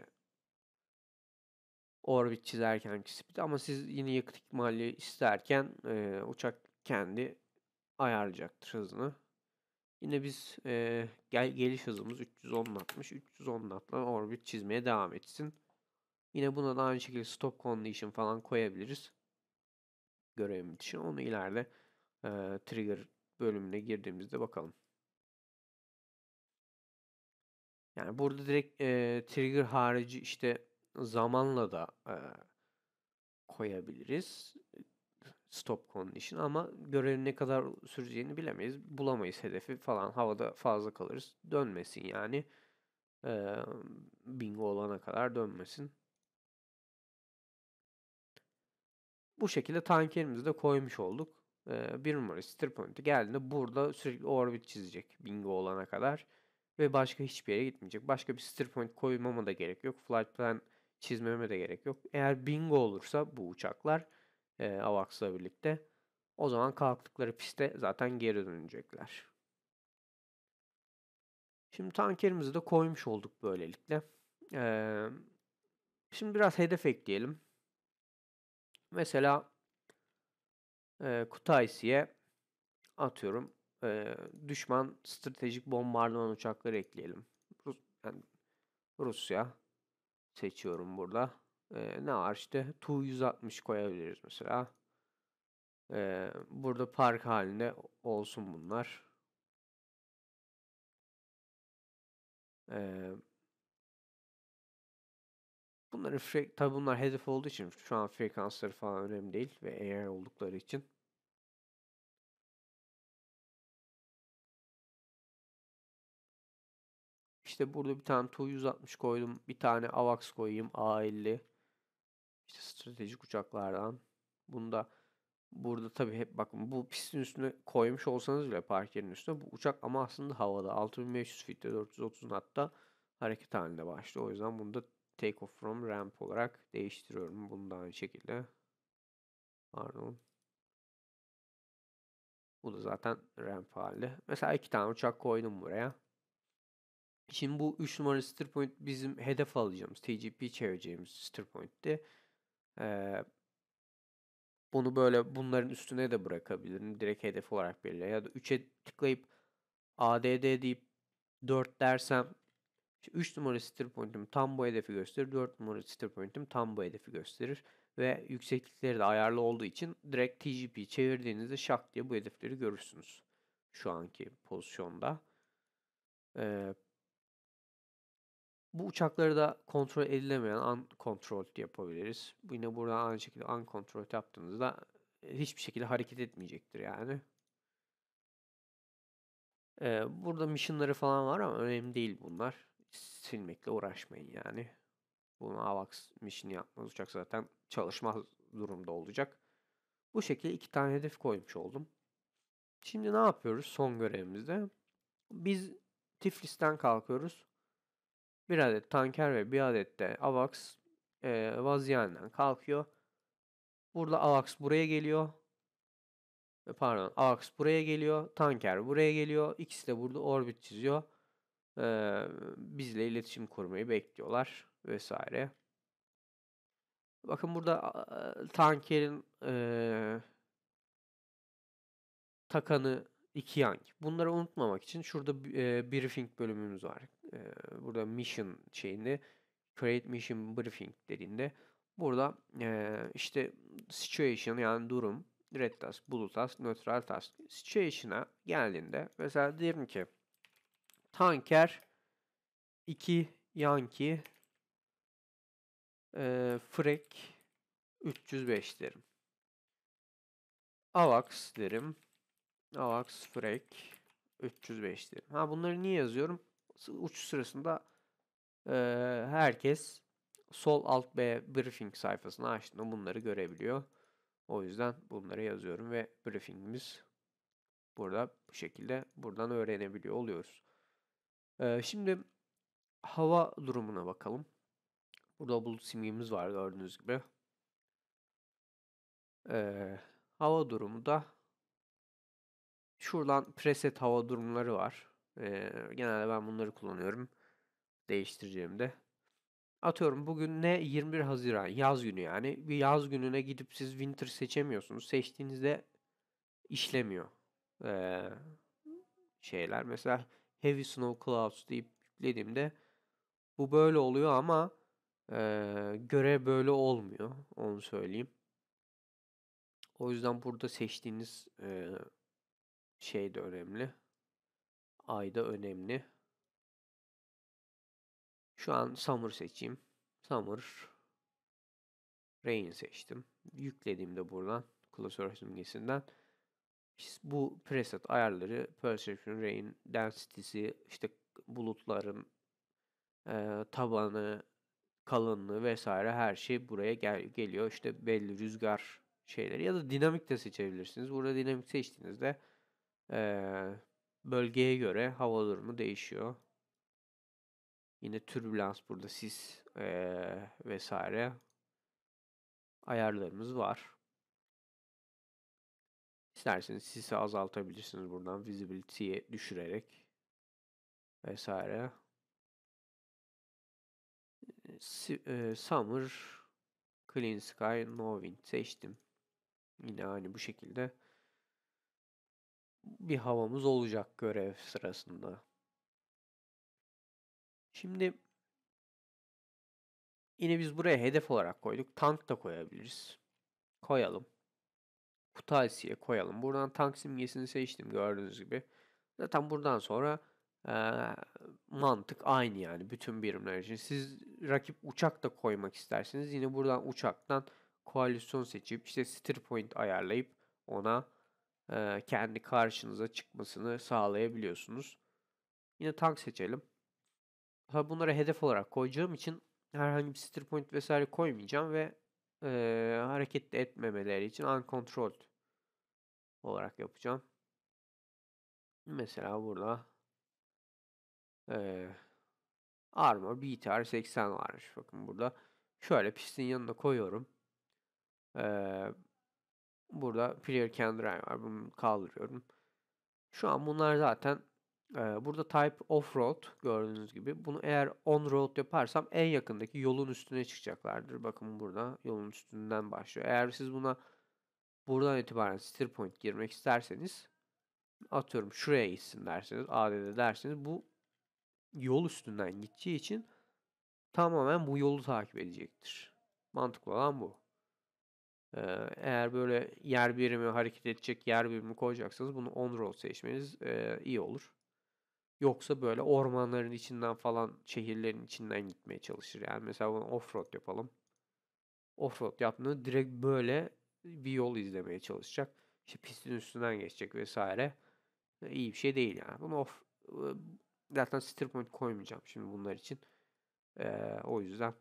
orbit çizerkenki speed ama siz yine yakıt ikmali isterken e, uçak kendi ayarlayacaktır hızını. Yine biz e, gel, geliş hızımız 310 knotmuş. 310 knotla orbit çizmeye devam etsin. Yine buna da aynı şekilde stop condition falan koyabiliriz. Görevim için. Onu ileride e, trigger bölümüne girdiğimizde bakalım. Yani burada direkt e, trigger harici işte zamanla da e, koyabiliriz. Stop condition ama görevin ne kadar süreceğini bilemeyiz. Bulamayız hedefi falan. Havada fazla kalırız. Dönmesin yani. E, bingo olana kadar dönmesin. Bu şekilde tankerimizi de koymuş olduk. Ee, bir numara steer point'i geldiğinde burada sürekli orbit çizecek bingo olana kadar. Ve başka hiçbir yere gitmeyecek. Başka bir steer point koymama da gerek yok. Flight plan çizmeme de gerek yok. Eğer bingo olursa bu uçaklar e, AVAX'la birlikte o zaman kalktıkları piste zaten geri dönecekler. Şimdi tankerimizi de koymuş olduk böylelikle. Ee, şimdi biraz hedef ekleyelim. Mesela e, Kutaisi'ye atıyorum e, düşman stratejik bombardıman uçakları ekleyelim. Rus, yani Rusya seçiyorum burada. E, ne var işte Tu-160 koyabiliriz mesela. E, burada park halinde olsun bunlar. E, Bunların frek tabi bunlar hedef olduğu için şu an frekansları falan önemli değil ve eğer oldukları için İşte burada bir tane Tu-160 koydum. Bir tane AVAX koyayım. A50. İşte stratejik uçaklardan. Bunda burada tabi hep bakın bu pistin üstüne koymuş olsanız bile parkerin üstüne bu uçak ama aslında havada 6500 fitte 430'un hatta hareket halinde başlıyor. O yüzden bunu da take off from ramp olarak değiştiriyorum. Bunu da aynı şekilde. Pardon. Bu da zaten ramp halde Mesela iki tane uçak koydum buraya. Şimdi bu 3 numaralı stir point bizim hedef alacağımız, TGP çevireceğimiz stir point'ti. Ee, bunu böyle bunların üstüne de bırakabilirim. Direkt hedef olarak belirle. Ya da 3'e tıklayıp ADD deyip 4 dersem işte 3 numara stir pointim tam bu hedefi gösterir. 4 numara stir pointim tam bu hedefi gösterir. Ve yükseklikleri de ayarlı olduğu için direkt TGP'yi çevirdiğinizde şak diye bu hedefleri görürsünüz. Şu anki pozisyonda. Ee, bu uçakları da kontrol edilemeyen uncontrolled yapabiliriz. Yine buradan aynı şekilde uncontrolled yaptığınızda e, hiçbir şekilde hareket etmeyecektir yani. Ee, burada missionları falan var ama önemli değil bunlar silmekle uğraşmayın yani. Bunu AVAX mission yapmaz uçak zaten çalışmaz durumda olacak. Bu şekilde iki tane hedef koymuş oldum. Şimdi ne yapıyoruz son görevimizde? Biz Tiflis'ten kalkıyoruz. Bir adet tanker ve bir adet de AVAX e, Vaziyan'dan kalkıyor. Burada AVAX buraya geliyor. E, pardon AVAX buraya geliyor. Tanker buraya geliyor. İkisi de burada orbit çiziyor e, bizle iletişim kurmayı bekliyorlar vesaire. Bakın burada e, tankerin e, takanı iki yang. Bunları unutmamak için şurada e, briefing bölümümüz var. E, burada mission şeyini create mission briefing dediğinde burada e, işte situation yani durum red task, blue task, neutral task situation'a geldiğinde mesela diyelim ki tanker, iki Yankee, e, Frek 305 derim. Avax derim. Avax Frek 305 derim. Ha bunları niye yazıyorum? Uçuş sırasında e, herkes sol alt B briefing sayfasını açtığında bunları görebiliyor. O yüzden bunları yazıyorum ve briefingimiz burada bu şekilde buradan öğrenebiliyor oluyoruz. Ee, şimdi hava durumuna bakalım. Burada bulut simgemiz var gördüğünüz gibi. Ee, hava durumu da şuradan preset hava durumları var. Ee, genelde ben bunları kullanıyorum. Değiştireceğimde. Atıyorum bugün ne 21 Haziran yaz günü yani. Bir yaz gününe gidip siz winter seçemiyorsunuz. Seçtiğinizde işlemiyor. Ee, şeyler mesela Heavy Snow Clouds deyip yüklediğimde bu böyle oluyor ama e, görev böyle olmuyor. Onu söyleyeyim. O yüzden burada seçtiğiniz e, şey de önemli. Ay da önemli. Şu an Summer seçeyim. Summer. Rain seçtim. Yüklediğimde buradan klasör simgesinden bu preset ayarları Perception, Rain, Density'si, işte bulutların e, tabanı, kalınlığı vesaire her şey buraya gel geliyor. İşte belli rüzgar şeyleri ya da dinamik de seçebilirsiniz. Burada dinamik seçtiğinizde e, bölgeye göre hava durumu değişiyor. Yine türbülans burada sis e, vesaire ayarlarımız var. İsterseniz sisi azaltabilirsiniz buradan visibility'ye düşürerek vesaire. Summer Clean Sky No Wind seçtim. Yine aynı bu şekilde bir havamız olacak görev sırasında. Şimdi yine biz buraya hedef olarak koyduk. Tank da koyabiliriz. Koyalım. Kutaisi'ye koyalım. Buradan tank simgesini seçtim gördüğünüz gibi. Zaten buradan sonra e, mantık aynı yani bütün birimler için. Siz rakip uçak da koymak isterseniz yine buradan uçaktan koalisyon seçip işte stir point ayarlayıp ona e, kendi karşınıza çıkmasını sağlayabiliyorsunuz. Yine tank seçelim. Ha bunları hedef olarak koyacağım için herhangi bir stir point vesaire koymayacağım ve e, hareket etmemeleri için uncontrolled olarak yapacağım. Mesela burada e, armor BTR 80 varmış. Bakın burada şöyle pistin yanına koyuyorum. E, burada player can drive var. Bunu kaldırıyorum. Şu an bunlar zaten ee, burada type off-road gördüğünüz gibi. Bunu eğer on-road yaparsam en yakındaki yolun üstüne çıkacaklardır. Bakın burada yolun üstünden başlıyor. Eğer siz buna buradan itibaren steer point girmek isterseniz atıyorum şuraya gitsin derseniz ADD derseniz bu yol üstünden gideceği için tamamen bu yolu takip edecektir. Mantıklı olan bu. Ee, eğer böyle yer birimi hareket edecek yer birimi koyacaksanız bunu on road seçmeniz e, iyi olur. Yoksa böyle ormanların içinden falan şehirlerin içinden gitmeye çalışır. Yani mesela bunu offroad yapalım. Offroad yaptığında direkt böyle bir yol izlemeye çalışacak. İşte pistin üstünden geçecek vesaire. E, iyi bir şey değil yani. Bunu off e, zaten stir point koymayacağım şimdi bunlar için. Ee, o yüzden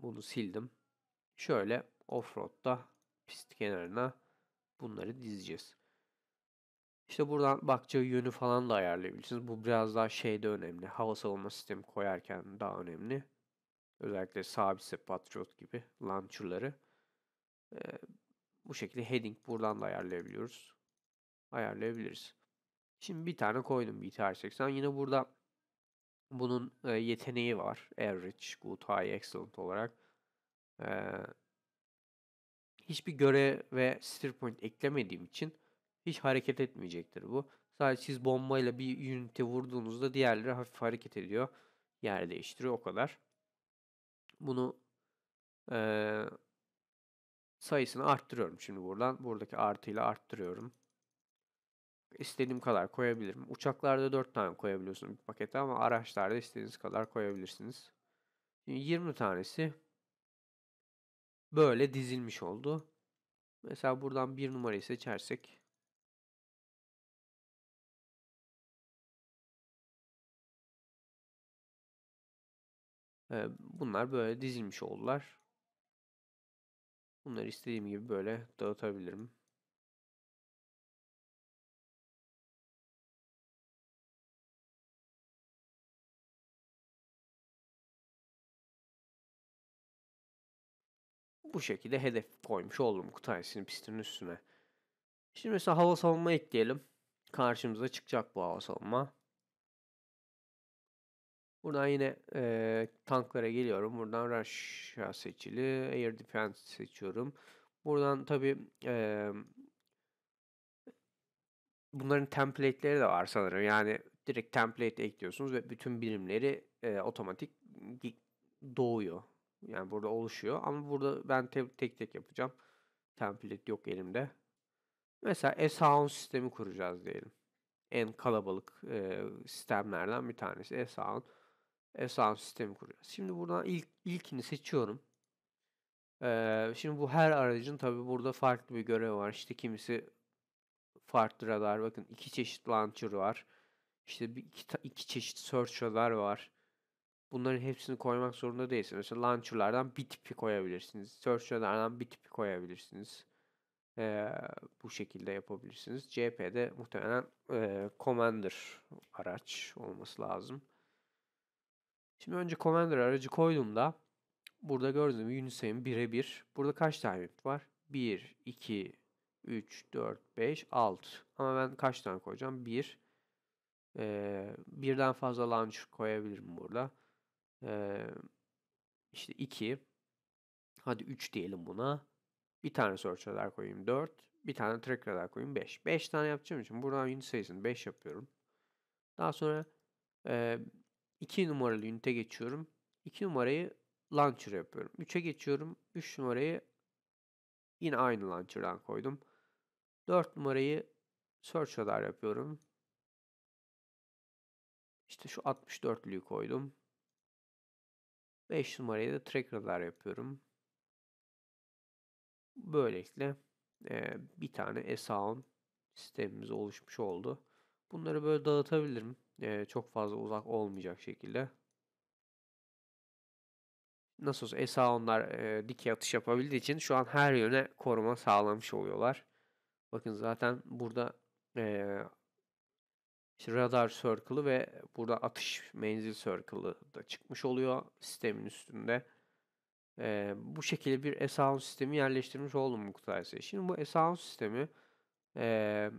bunu sildim. Şöyle offroad'da pist kenarına bunları dizeceğiz. İşte buradan bakacağı yönü falan da ayarlayabilirsiniz. Bu biraz daha şeyde önemli. Hava savunma sistemi koyarken daha önemli. Özellikle sabitse Patriot gibi launcherları. Ee, bu şekilde heading buradan da ayarlayabiliyoruz. Ayarlayabiliriz. Şimdi bir tane koydum BTR-80. Yine burada bunun yeteneği var. Average, Good, High, Excellent olarak. Ee, hiçbir görev ve steer point eklemediğim için hiç hareket etmeyecektir bu. Sadece siz bombayla bir ünite vurduğunuzda diğerleri hafif hareket ediyor. Yer değiştiriyor o kadar. Bunu e, sayısını arttırıyorum şimdi buradan. Buradaki artıyla arttırıyorum. İstediğim kadar koyabilirim. Uçaklarda 4 tane koyabiliyorsunuz bir pakete ama araçlarda istediğiniz kadar koyabilirsiniz. Şimdi 20 tanesi böyle dizilmiş oldu. Mesela buradan bir numarayı seçersek bunlar böyle dizilmiş oldular. Bunları istediğim gibi böyle dağıtabilirim. Bu şekilde hedef koymuş oldum kutu pistinin üstüne. Şimdi mesela hava savunma ekleyelim. Karşımıza çıkacak bu hava savunma. Buradan yine e, tanklara geliyorum. Buradan Russia seçili. Air Defense seçiyorum. Buradan tabii e, bunların template'leri de var sanırım. Yani direkt template ekliyorsunuz ve bütün birimleri e, otomatik doğuyor. Yani burada oluşuyor. Ama burada ben te- tek tek yapacağım. Template yok elimde. Mesela S-Hound sistemi kuracağız diyelim. En kalabalık e, sistemlerden bir tanesi S-Hound sound sistemi kuracağız. Şimdi buradan ilk ilkini seçiyorum. Ee, şimdi bu her aracın tabi burada farklı bir görev var. İşte kimisi farklı radar. Bakın iki çeşit launcher var. İşte iki, iki çeşit search radar var. Bunların hepsini koymak zorunda değilsiniz. Mesela launcherlardan bir tipi koyabilirsiniz. Search radardan bir tipi koyabilirsiniz. Ee, bu şekilde yapabilirsiniz. CP'de muhtemelen e, commander araç olması lazım. Şimdi önce Commander aracı koyduğumda burada gördüğünüz gibi Unisay'ın birebir. Burada kaç tane ünit var? 1, 2, 3, 4, 5, 6. Ama ben kaç tane koyacağım? 1. Ee, birden fazla launcher koyabilirim burada. Ee, işte 2. Hadi 3 diyelim buna. Bir tane search radar koyayım 4. Bir tane track radar koyayım 5. 5 tane yapacağım için buradan unit sayısını 5 yapıyorum. Daha sonra e, 2 numaralı ünite geçiyorum. 2 numarayı launcher yapıyorum. 3'e geçiyorum. 3 numarayı yine aynı launcher'dan koydum. 4 numarayı search radar yapıyorum. İşte şu 64'lüyü koydum. 5 numarayı da track radar yapıyorum. Böylelikle e, bir tane s sistemimiz oluşmuş oldu. Bunları böyle dağıtabilirim çok fazla uzak olmayacak şekilde. Nasıl olsa ESA onlar e, atış yapabildiği için şu an her yöne koruma sağlamış oluyorlar. Bakın zaten burada işte radar circle'ı ve burada atış menzil circle'ı da çıkmış oluyor sistemin üstünde. E, bu şekilde bir ESA sistemi yerleştirmiş oldum Muktay Şimdi bu ESA sistemi e,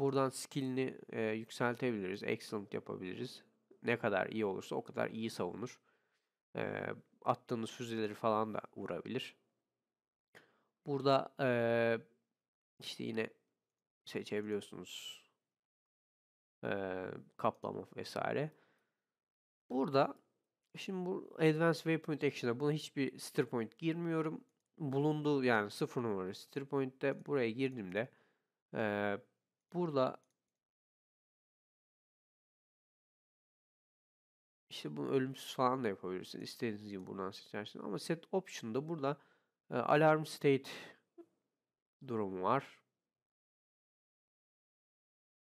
Buradan skillini e, yükseltebiliriz. Excellent yapabiliriz. Ne kadar iyi olursa o kadar iyi savunur. E, attığınız füzeleri falan da vurabilir. Burada e, işte yine seçebiliyorsunuz. E, kaplama vesaire. Burada şimdi bu Advanced Waypoint Action'a buna hiçbir stir point girmiyorum. Bulunduğu yani sıfır numaralı stir point'te buraya girdiğimde e, Burada işte bu ölümsüz falan da yapabilirsin. İstediğiniz gibi buradan seçersin. Ama set option'da burada e, alarm state durumu var.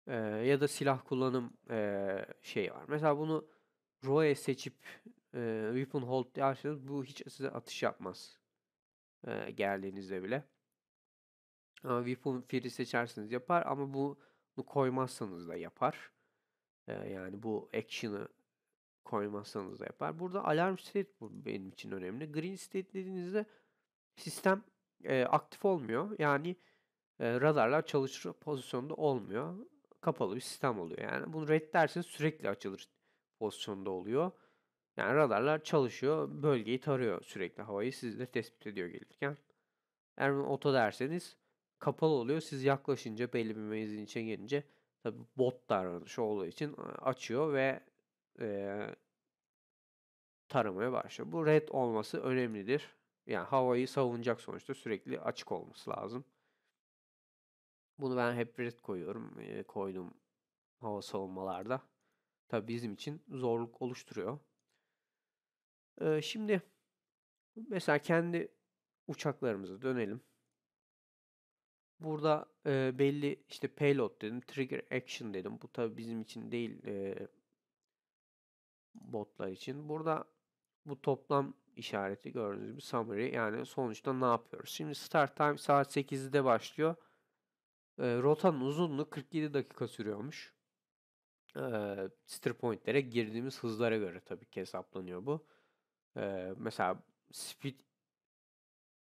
E, ya da silah kullanım e, şey var. Mesela bunu ROE seçip e, weapon hold derseniz bu hiç size atış yapmaz. E, geldiğinizde bile. Weapon Free seçerseniz yapar ama bunu koymazsanız da yapar. Yani bu action'ı koymazsanız da yapar. Burada alarm state bu benim için önemli. Green state dediğinizde sistem e, aktif olmuyor. Yani e, radarlar çalışır pozisyonda olmuyor. Kapalı bir sistem oluyor. Yani bunu red derseniz sürekli açılır pozisyonda oluyor. Yani radarlar çalışıyor. Bölgeyi tarıyor sürekli havayı. Siz de tespit ediyor gelirken. Eğer bunu oto derseniz kapalı oluyor. Siz yaklaşınca belli bir menzilin içine gelince tabi bot davranışı olduğu için e, açıyor ve e, taramaya başlıyor. Bu red olması önemlidir. Yani havayı savunacak sonuçta sürekli açık olması lazım. Bunu ben hep red koyuyorum. E, koydum hava savunmalarda. Tabi bizim için zorluk oluşturuyor. E, şimdi mesela kendi uçaklarımıza dönelim. Burada e, belli işte payload dedim, trigger action dedim. Bu tabi bizim için değil e, botlar için. Burada bu toplam işareti gördüğünüz gibi summary yani sonuçta ne yapıyoruz. Şimdi start time saat 8'de başlıyor. E, rotanın uzunluğu 47 dakika sürüyormuş. E, stir pointlere girdiğimiz hızlara göre tabii ki hesaplanıyor bu. E, mesela speed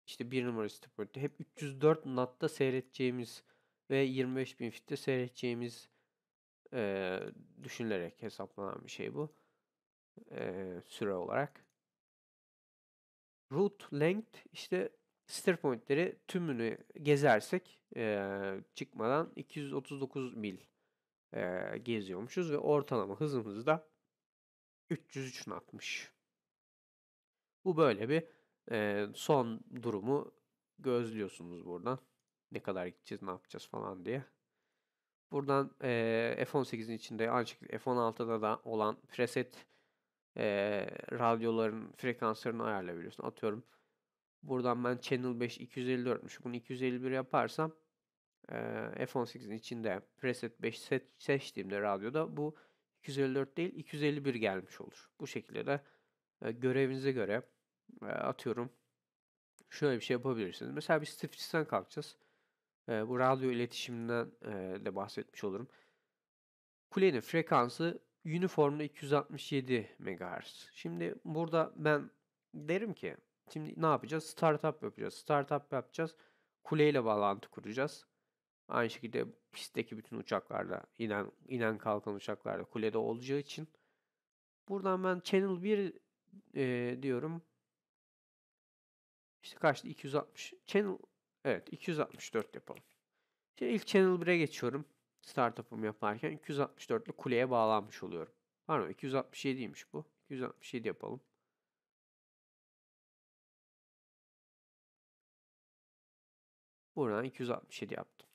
işte bir numara stopörde hep 304 natta seyredeceğimiz ve 25 bin fitte seyredeceğimiz e, düşünülerek hesaplanan bir şey bu. E, süre olarak. Route length işte stir pointleri tümünü gezersek e, çıkmadan 239 mil e, geziyormuşuz ve ortalama hızımız da 303 atmış. Bu böyle bir e, son durumu gözlüyorsunuz buradan. Ne kadar gideceğiz, ne yapacağız falan diye. Buradan e, F-18'in içinde aynı şekilde F-16'da da olan preset e, radyoların frekanslarını ayarlayabiliyorsun. Atıyorum buradan ben Channel 5 254'müş. Bunu 251 yaparsam e, F-18'in içinde preset 5 set seçtiğimde radyoda bu 254 değil 251 gelmiş olur. Bu şekilde de e, görevinize göre atıyorum şöyle bir şey yapabilirsiniz. Mesela bir Stiflis'ten kalkacağız. bu radyo iletişiminden de bahsetmiş olurum. Kulenin frekansı uniformlu 267 MHz. Şimdi burada ben derim ki şimdi ne yapacağız? Startup yapacağız. Startup yapacağız. Kuleyle bağlantı kuracağız. Aynı şekilde pistteki bütün uçaklarda inen inen kalkan uçaklarda kulede olacağı için buradan ben channel 1 e, diyorum. İşte kaçtı? 260. Channel evet 264 yapalım. Şimdi ilk Channel 1'e geçiyorum. Startup'ımı yaparken 264'lü kuleye bağlanmış oluyorum. Pardon 267'ymiş bu. 267 yapalım. Buradan 267 yaptım.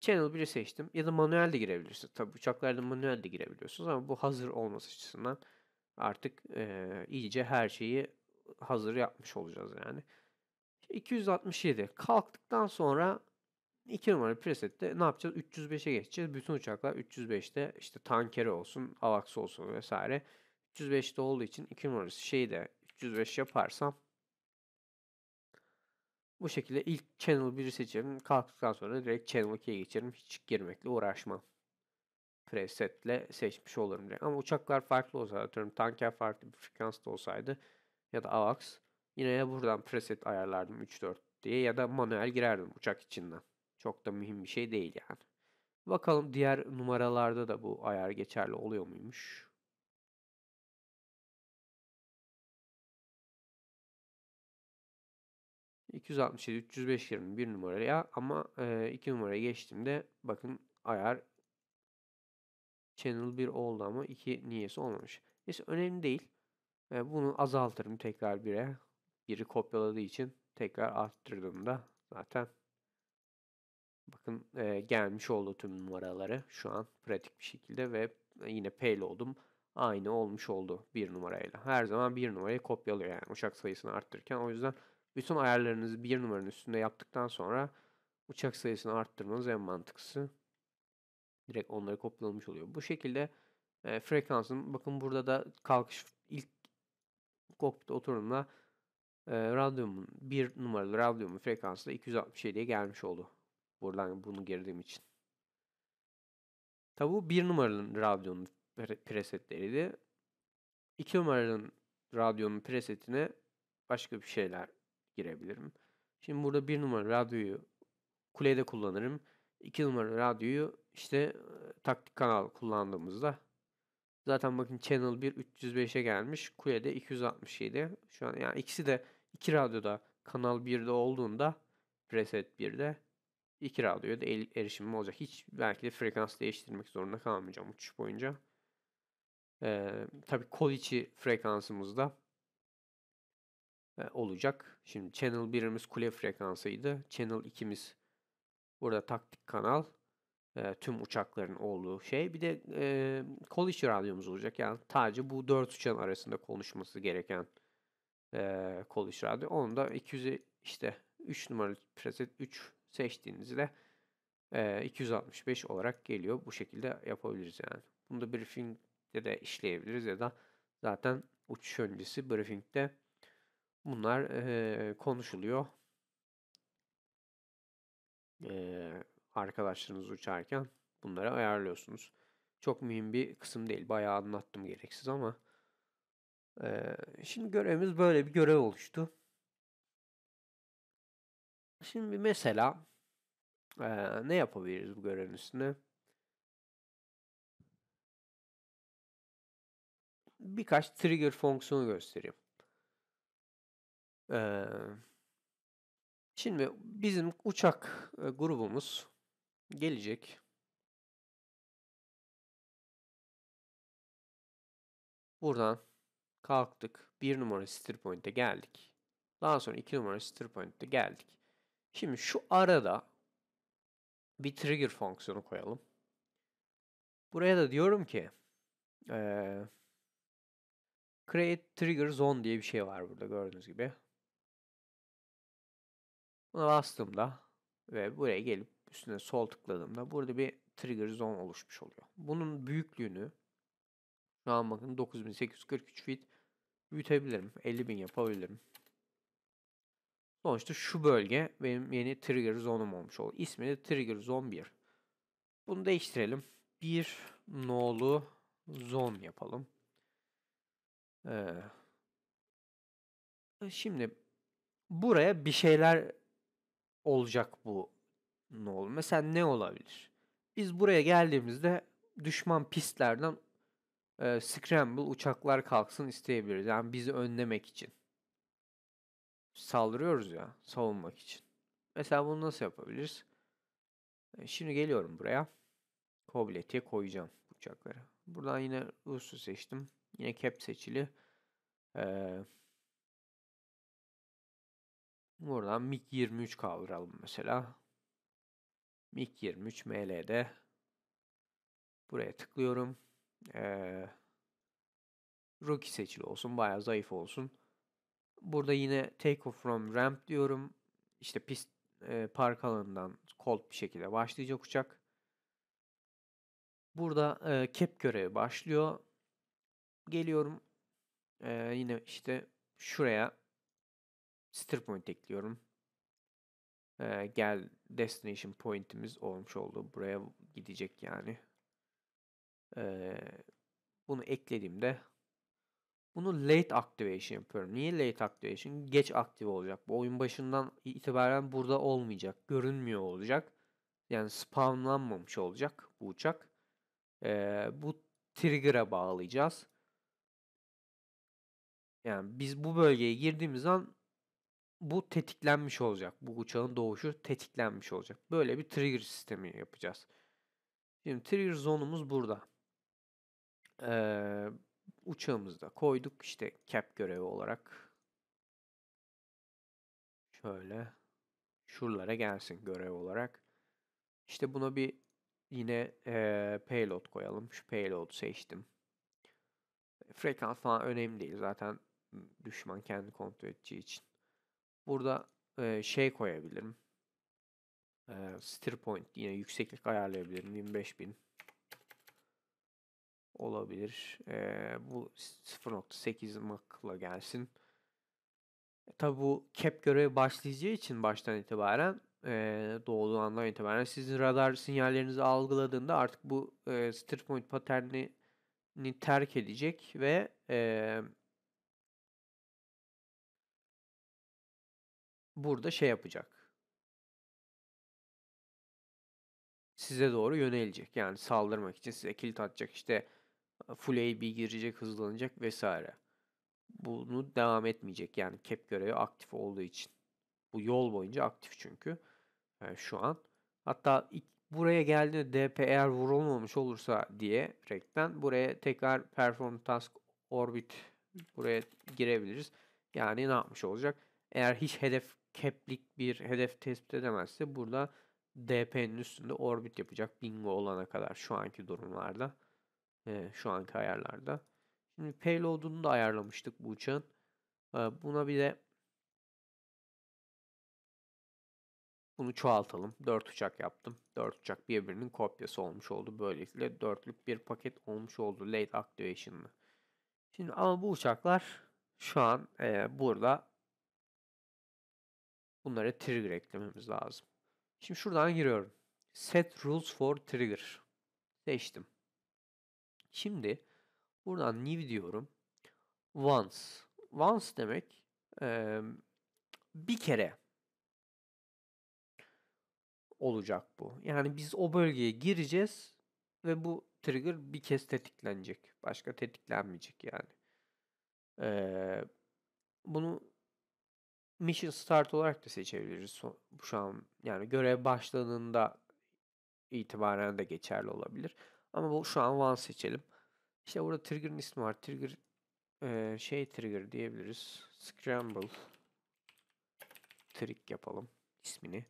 Channel 1'i seçtim. Ya da manuel de girebilirsiniz. Tabi uçaklarda manuel de girebiliyorsunuz ama bu hazır olması açısından artık e, iyice her şeyi hazır yapmış olacağız yani. 267 kalktıktan sonra 2 numaralı presette ne yapacağız? 305'e geçeceğiz. Bütün uçaklar 305'te işte tankeri olsun, avaks olsun vesaire. 305'te olduğu için 2 numaralı şeyi de 305 yaparsam bu şekilde ilk Channel 1'i seçerim. Kalktıktan sonra direkt Channel 2'ye geçerim. Hiç girmekle uğraşmam. Presetle seçmiş olurum direkt. Ama uçaklar farklı olsa atıyorum tanker farklı bir frekansta olsaydı ya da AUX. Yine ya buradan preset ayarlardım 3-4 diye ya da manuel girerdim uçak içinden. Çok da mühim bir şey değil yani. Bakalım diğer numaralarda da bu ayar geçerli oluyor muymuş? ...267, 305, 21 numaraya ama 2 numaraya geçtiğimde bakın ayar Channel 1 oldu ama 2 niyesi olmamış. Neyse önemli değil. Ve bunu azaltırım tekrar 1'e. biri kopyaladığı için tekrar arttırdığımda zaten bakın e, gelmiş oldu tüm numaraları şu an pratik bir şekilde ve e, yine pale oldum. Aynı olmuş oldu bir numarayla. Her zaman bir numarayı kopyalıyor yani uçak sayısını arttırırken. O yüzden bütün ayarlarınızı bir numaranın üstünde yaptıktan sonra uçak sayısını arttırmanız en mantıklısı. Direkt onları kopyalamış oluyor. Bu şekilde e, frekansın bakın burada da kalkış ilk kokpit oturumuna e, radyumun bir numaralı radyomun frekansı da 267'ye gelmiş oldu. Buradan bunu girdiğim için. Tabi bu bir numaralı radyonun presetleriydi. İki numaralı radyonun presetine başka bir şeyler girebilirim. Şimdi burada bir numaralı radyoyu kulede kullanırım. İki numaralı radyoyu işte taktik kanal kullandığımızda Zaten bakın Channel 1 305'e gelmiş. Kule'de 267. Şu an yani ikisi de iki radyoda Kanal 1'de olduğunda preset 1'de iki radyoya da erişimim olacak. Hiç belki de frekans değiştirmek zorunda kalmayacağım uçuş boyunca. Ee, tabii kol içi frekansımız da e, olacak. Şimdi Channel 1'imiz kule frekansıydı. Channel 2'miz burada taktik kanal e, tüm uçakların olduğu şey. Bir de e, kol radyomuz olacak. Yani sadece bu dört uçağın arasında konuşması gereken e, kol içi radyo. Onu da 200'e işte 3 numaralı preset 3 seçtiğinizde e, 265 olarak geliyor. Bu şekilde yapabiliriz yani. Bunu da briefingde de işleyebiliriz ya da zaten uçuş öncesi briefingde bunlar e, konuşuluyor. E, arkadaşlarınız uçarken bunları ayarlıyorsunuz. Çok mühim bir kısım değil. Bayağı anlattım gereksiz ama. Ee, şimdi görevimiz böyle bir görev oluştu. Şimdi mesela ee, ne yapabiliriz bu görevin üstüne? Birkaç trigger fonksiyonu göstereyim. Ee, şimdi bizim uçak grubumuz gelecek. Buradan kalktık. 1 numara stir point'e geldik. Daha sonra 2 numara stir point'e geldik. Şimdi şu arada bir trigger fonksiyonu koyalım. Buraya da diyorum ki ee, create trigger zone diye bir şey var burada gördüğünüz gibi. Buna bastığımda ve buraya gelip üstüne sol tıkladığımda burada bir trigger zone oluşmuş oluyor. Bunun büyüklüğünü şu an bakın 9843 feet büyütebilirim. 50.000 yapabilirim. Sonuçta şu bölge benim yeni trigger zone'um olmuş oldu. İsmi de trigger zone 1. Bunu değiştirelim. Bir nolu zone yapalım. Ee, şimdi buraya bir şeyler olacak bu ne olur? Mesela ne olabilir? Biz buraya geldiğimizde düşman pistlerden e, scramble uçaklar kalksın isteyebiliriz. Yani bizi önlemek için. Saldırıyoruz ya savunmak için. Mesela bunu nasıl yapabiliriz? E, şimdi geliyorum buraya. Kobleti'ye koyacağım uçakları. Buradan yine Rus'u seçtim. Yine cap seçili. Ee, buradan MiG-23 kaldıralım mesela. MIG23 ML'de buraya tıklıyorum. Ee, rookie seçili olsun. Bayağı zayıf olsun. Burada yine take off from ramp diyorum. İşte pist e, park alanından cold bir şekilde başlayacak uçak. Burada e, cap görevi başlıyor. Geliyorum. E, yine işte şuraya stir point ekliyorum e, gel destination point'imiz olmuş oldu. Buraya gidecek yani. E, bunu eklediğimde bunu late activation yapıyorum. Niye late activation? Geç aktive olacak. Bu oyun başından itibaren burada olmayacak. Görünmüyor olacak. Yani spamlanmamış olacak bu uçak. Ee, bu trigger'a bağlayacağız. Yani biz bu bölgeye girdiğimiz an bu tetiklenmiş olacak. Bu uçağın doğuşu tetiklenmiş olacak. Böyle bir trigger sistemi yapacağız. Şimdi trigger zonumuz burada. Ee, uçağımızda koyduk işte cap görevi olarak. Şöyle şuralara gelsin görev olarak. İşte buna bir yine e, payload koyalım. Şu payload seçtim. Frekans falan önemli değil. Zaten düşman kendi kontrol edeceği için. Burada e, şey koyabilirim. E, steer point yine yükseklik ayarlayabilirim. 25000 olabilir. E, bu 0.8 makla gelsin. E, Tabi bu cap görevi başlayacağı için baştan itibaren e, doğduğu andan itibaren sizin radar sinyallerinizi algıladığında artık bu e, steer point paternini terk edecek ve e, burada şey yapacak. Size doğru yönelecek. Yani saldırmak için size kilit atacak işte full AB girecek, hızlanacak vesaire. Bunu devam etmeyecek. Yani cap görevi aktif olduğu için. Bu yol boyunca aktif çünkü. Yani şu an. Hatta buraya geldiğinde DP eğer vurulmamış olursa diye rekten buraya tekrar perform task orbit buraya girebiliriz. Yani ne yapmış olacak? Eğer hiç hedef keplik bir hedef tespit edemezse burada DP'nin üstünde orbit yapacak bingo olana kadar şu anki durumlarda. E, şu anki ayarlarda. Şimdi payload'unu da ayarlamıştık bu uçağın. E, buna bir de Bunu çoğaltalım. 4 uçak yaptım. 4 uçak birbirinin kopyası olmuş oldu. Böylelikle dörtlük bir paket olmuş oldu late activation'lı. Şimdi ama bu uçaklar şu an e, burada Bunlara trigger eklememiz lazım. Şimdi şuradan giriyorum. Set rules for trigger. Seçtim. Şimdi buradan new diyorum. Once. Once demek e, bir kere olacak bu. Yani biz o bölgeye gireceğiz ve bu trigger bir kez tetiklenecek. Başka tetiklenmeyecek yani. Ee, bunu mission start olarak da seçebiliriz son, şu an. Yani görev başladığında itibaren de geçerli olabilir. Ama bu şu an one seçelim. İşte burada trigger'ın ismi var. Trigger e, şey trigger diyebiliriz. Scramble trick yapalım ismini.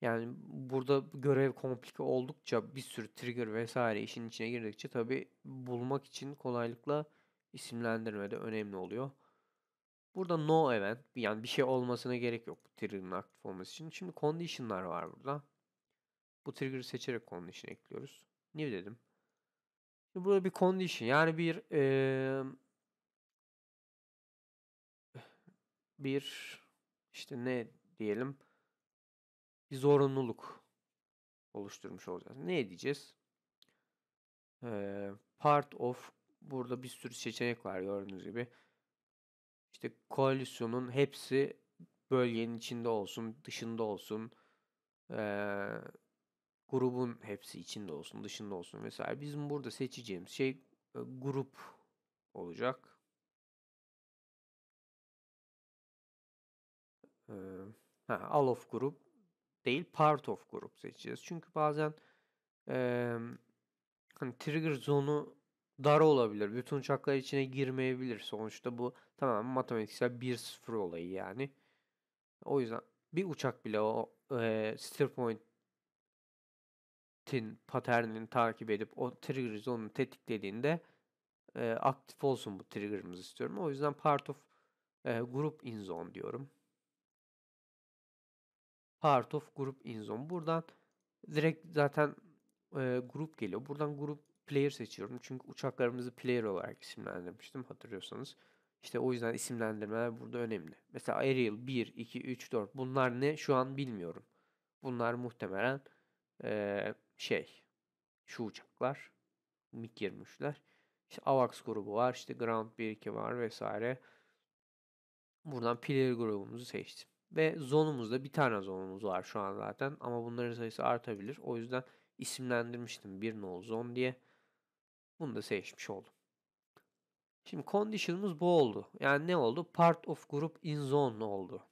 Yani burada görev komplike oldukça bir sürü trigger vesaire işin içine girdikçe tabi bulmak için kolaylıkla isimlendirme de önemli oluyor. Burada no event yani bir şey olmasına gerek yok bu trigger'ın aktif olması için. Şimdi condition'lar var burada. Bu trigger'ı seçerek condition ekliyoruz. New dedim. Şimdi burada bir condition yani bir ee, bir işte ne diyelim bir zorunluluk oluşturmuş olacağız. Ne edeceğiz Ee, part of burada bir sürü seçenek var gördüğünüz gibi. İşte koalisyonun hepsi bölgenin içinde olsun, dışında olsun, ee, grubun hepsi içinde olsun, dışında olsun vesaire. Bizim burada seçeceğimiz şey e, grup olacak. Ee, ha, all of grup değil, part of grup seçeceğiz. Çünkü bazen e, hani trigger zone'u dar olabilir. Bütün uçaklar içine girmeyebilir. Sonuçta bu tamamen matematiksel bir sıfır olayı yani. O yüzden bir uçak bile o e, steer point'in paternini takip edip o trigger zone'u tetiklediğinde e, aktif olsun bu trigger'ımız istiyorum. O yüzden part of e, group in zone diyorum. Part of group in zone. Buradan direkt zaten e, grup geliyor. Buradan grup player seçiyorum. Çünkü uçaklarımızı player olarak isimlendirmiştim hatırlıyorsanız. İşte o yüzden isimlendirmeler burada önemli. Mesela Arial 1, 2, 3, 4 bunlar ne şu an bilmiyorum. Bunlar muhtemelen ee, şey şu uçaklar MiG-23'ler. İşte AVAX grubu var işte Ground 1-2 var vesaire. Buradan player grubumuzu seçtim. Ve zonumuzda bir tane zonumuz var şu an zaten ama bunların sayısı artabilir. O yüzden isimlendirmiştim bir nol zon diye. Bunu da seçmiş oldum. Şimdi condition'ımız bu oldu. Yani ne oldu? Part of group in zone oldu.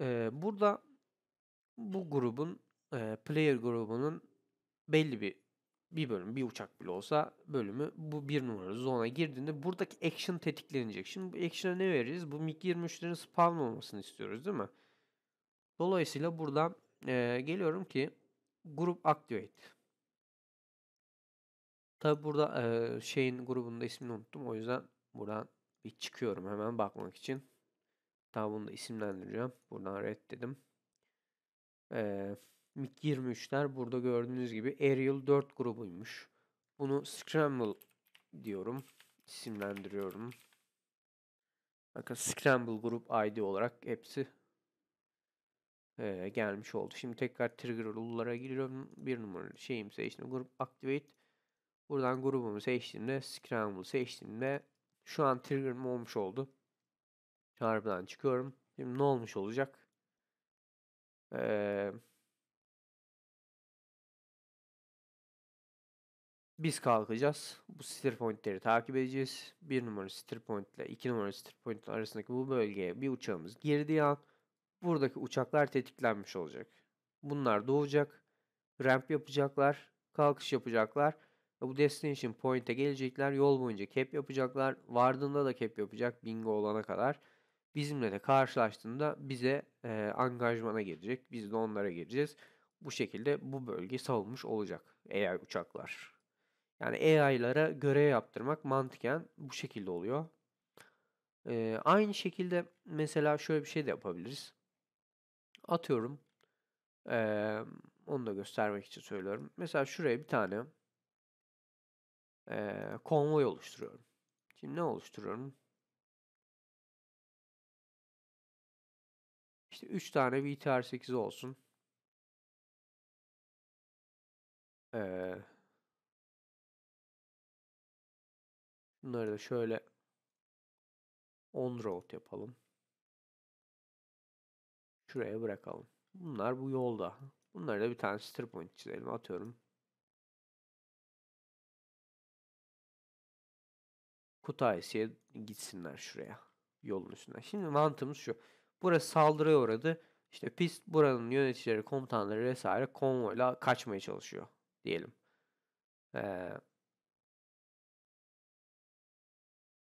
Ee, burada bu grubun e, player grubunun belli bir bir bölüm bir uçak bile olsa bölümü bu bir numaralı zona girdiğinde buradaki action tetiklenecek. Şimdi bu action'a ne veririz? Bu MiG-23'lerin spawn olmasını istiyoruz değil mi? Dolayısıyla buradan e, geliyorum ki group activate. Tabi burada eee, şeyin grubunda ismini unuttum. O yüzden buradan bir çıkıyorum hemen bakmak için. tabi bunu da isimlendireceğim. Buradan red dedim. Eee MiG 23'ler burada gördüğünüz gibi aerial 4 grubuymuş. Bunu Scramble diyorum. İsimlendiriyorum. Bakın Scramble grup ID olarak hepsi ee, gelmiş oldu. Şimdi tekrar trigger rule'lara giriyorum. Bir numaralı şeyimse işte grup activate Buradan grubumu seçtiğimde Scramble seçtiğimde şu an trigger'ım olmuş oldu. Çarpıdan çıkıyorum. Şimdi ne olmuş olacak? Ee, biz kalkacağız. Bu stir pointleri takip edeceğiz. Bir numara stir point ile iki numara stir point arasındaki bu bölgeye bir uçağımız girdiği an buradaki uçaklar tetiklenmiş olacak. Bunlar doğacak. Ramp yapacaklar. Kalkış yapacaklar ve bu destination point'e gelecekler. Yol boyunca cap yapacaklar. Vardığında da cap yapacak bingo olana kadar. Bizimle de karşılaştığında bize e, angajmana girecek. Biz de onlara gireceğiz. Bu şekilde bu bölge savunmuş olacak AI uçaklar. Yani AI'lara görev yaptırmak mantıken bu şekilde oluyor. Ee, aynı şekilde mesela şöyle bir şey de yapabiliriz. Atıyorum. Ee, onu da göstermek için söylüyorum. Mesela şuraya bir tane e, konvoy oluşturuyorum. Şimdi ne oluşturuyorum? İşte 3 tane VTR8 olsun. Ee, bunları da şöyle on road yapalım. Şuraya bırakalım. Bunlar bu yolda. Bunları da bir tane stir point çizelim. Atıyorum. Kutaisi'ye gitsinler şuraya yolun üstünden. Şimdi mantığımız şu. Burası saldırıya uğradı. İşte pist buranın yöneticileri, komutanları vesaire konvoyla kaçmaya çalışıyor diyelim. Ee,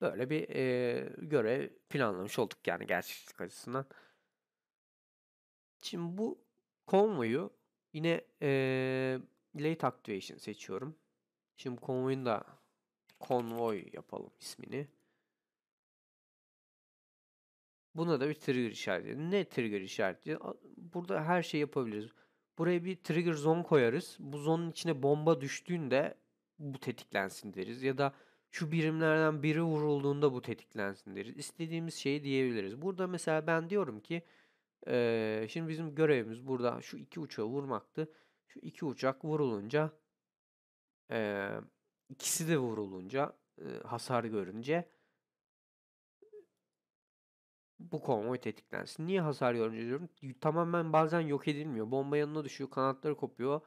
böyle bir e, görev planlamış olduk yani gerçeklik açısından. Şimdi bu konvoyu yine e, late activation seçiyorum. Şimdi konvoyun da konvoy yapalım ismini. Buna da bir trigger işareti. Ne trigger işareti? Burada her şey yapabiliriz. Buraya bir trigger zone koyarız. Bu zonun içine bomba düştüğünde bu tetiklensin deriz. Ya da şu birimlerden biri vurulduğunda bu tetiklensin deriz. İstediğimiz şeyi diyebiliriz. Burada mesela ben diyorum ki ee, şimdi bizim görevimiz burada şu iki uçağı vurmaktı. Şu iki uçak vurulunca ee, ikisi de vurulunca, e, hasar görünce bu konvoy tetiklensin. Niye hasar görünce diyorum? Tamamen bazen yok edilmiyor. Bomba yanına düşüyor, kanatları kopuyor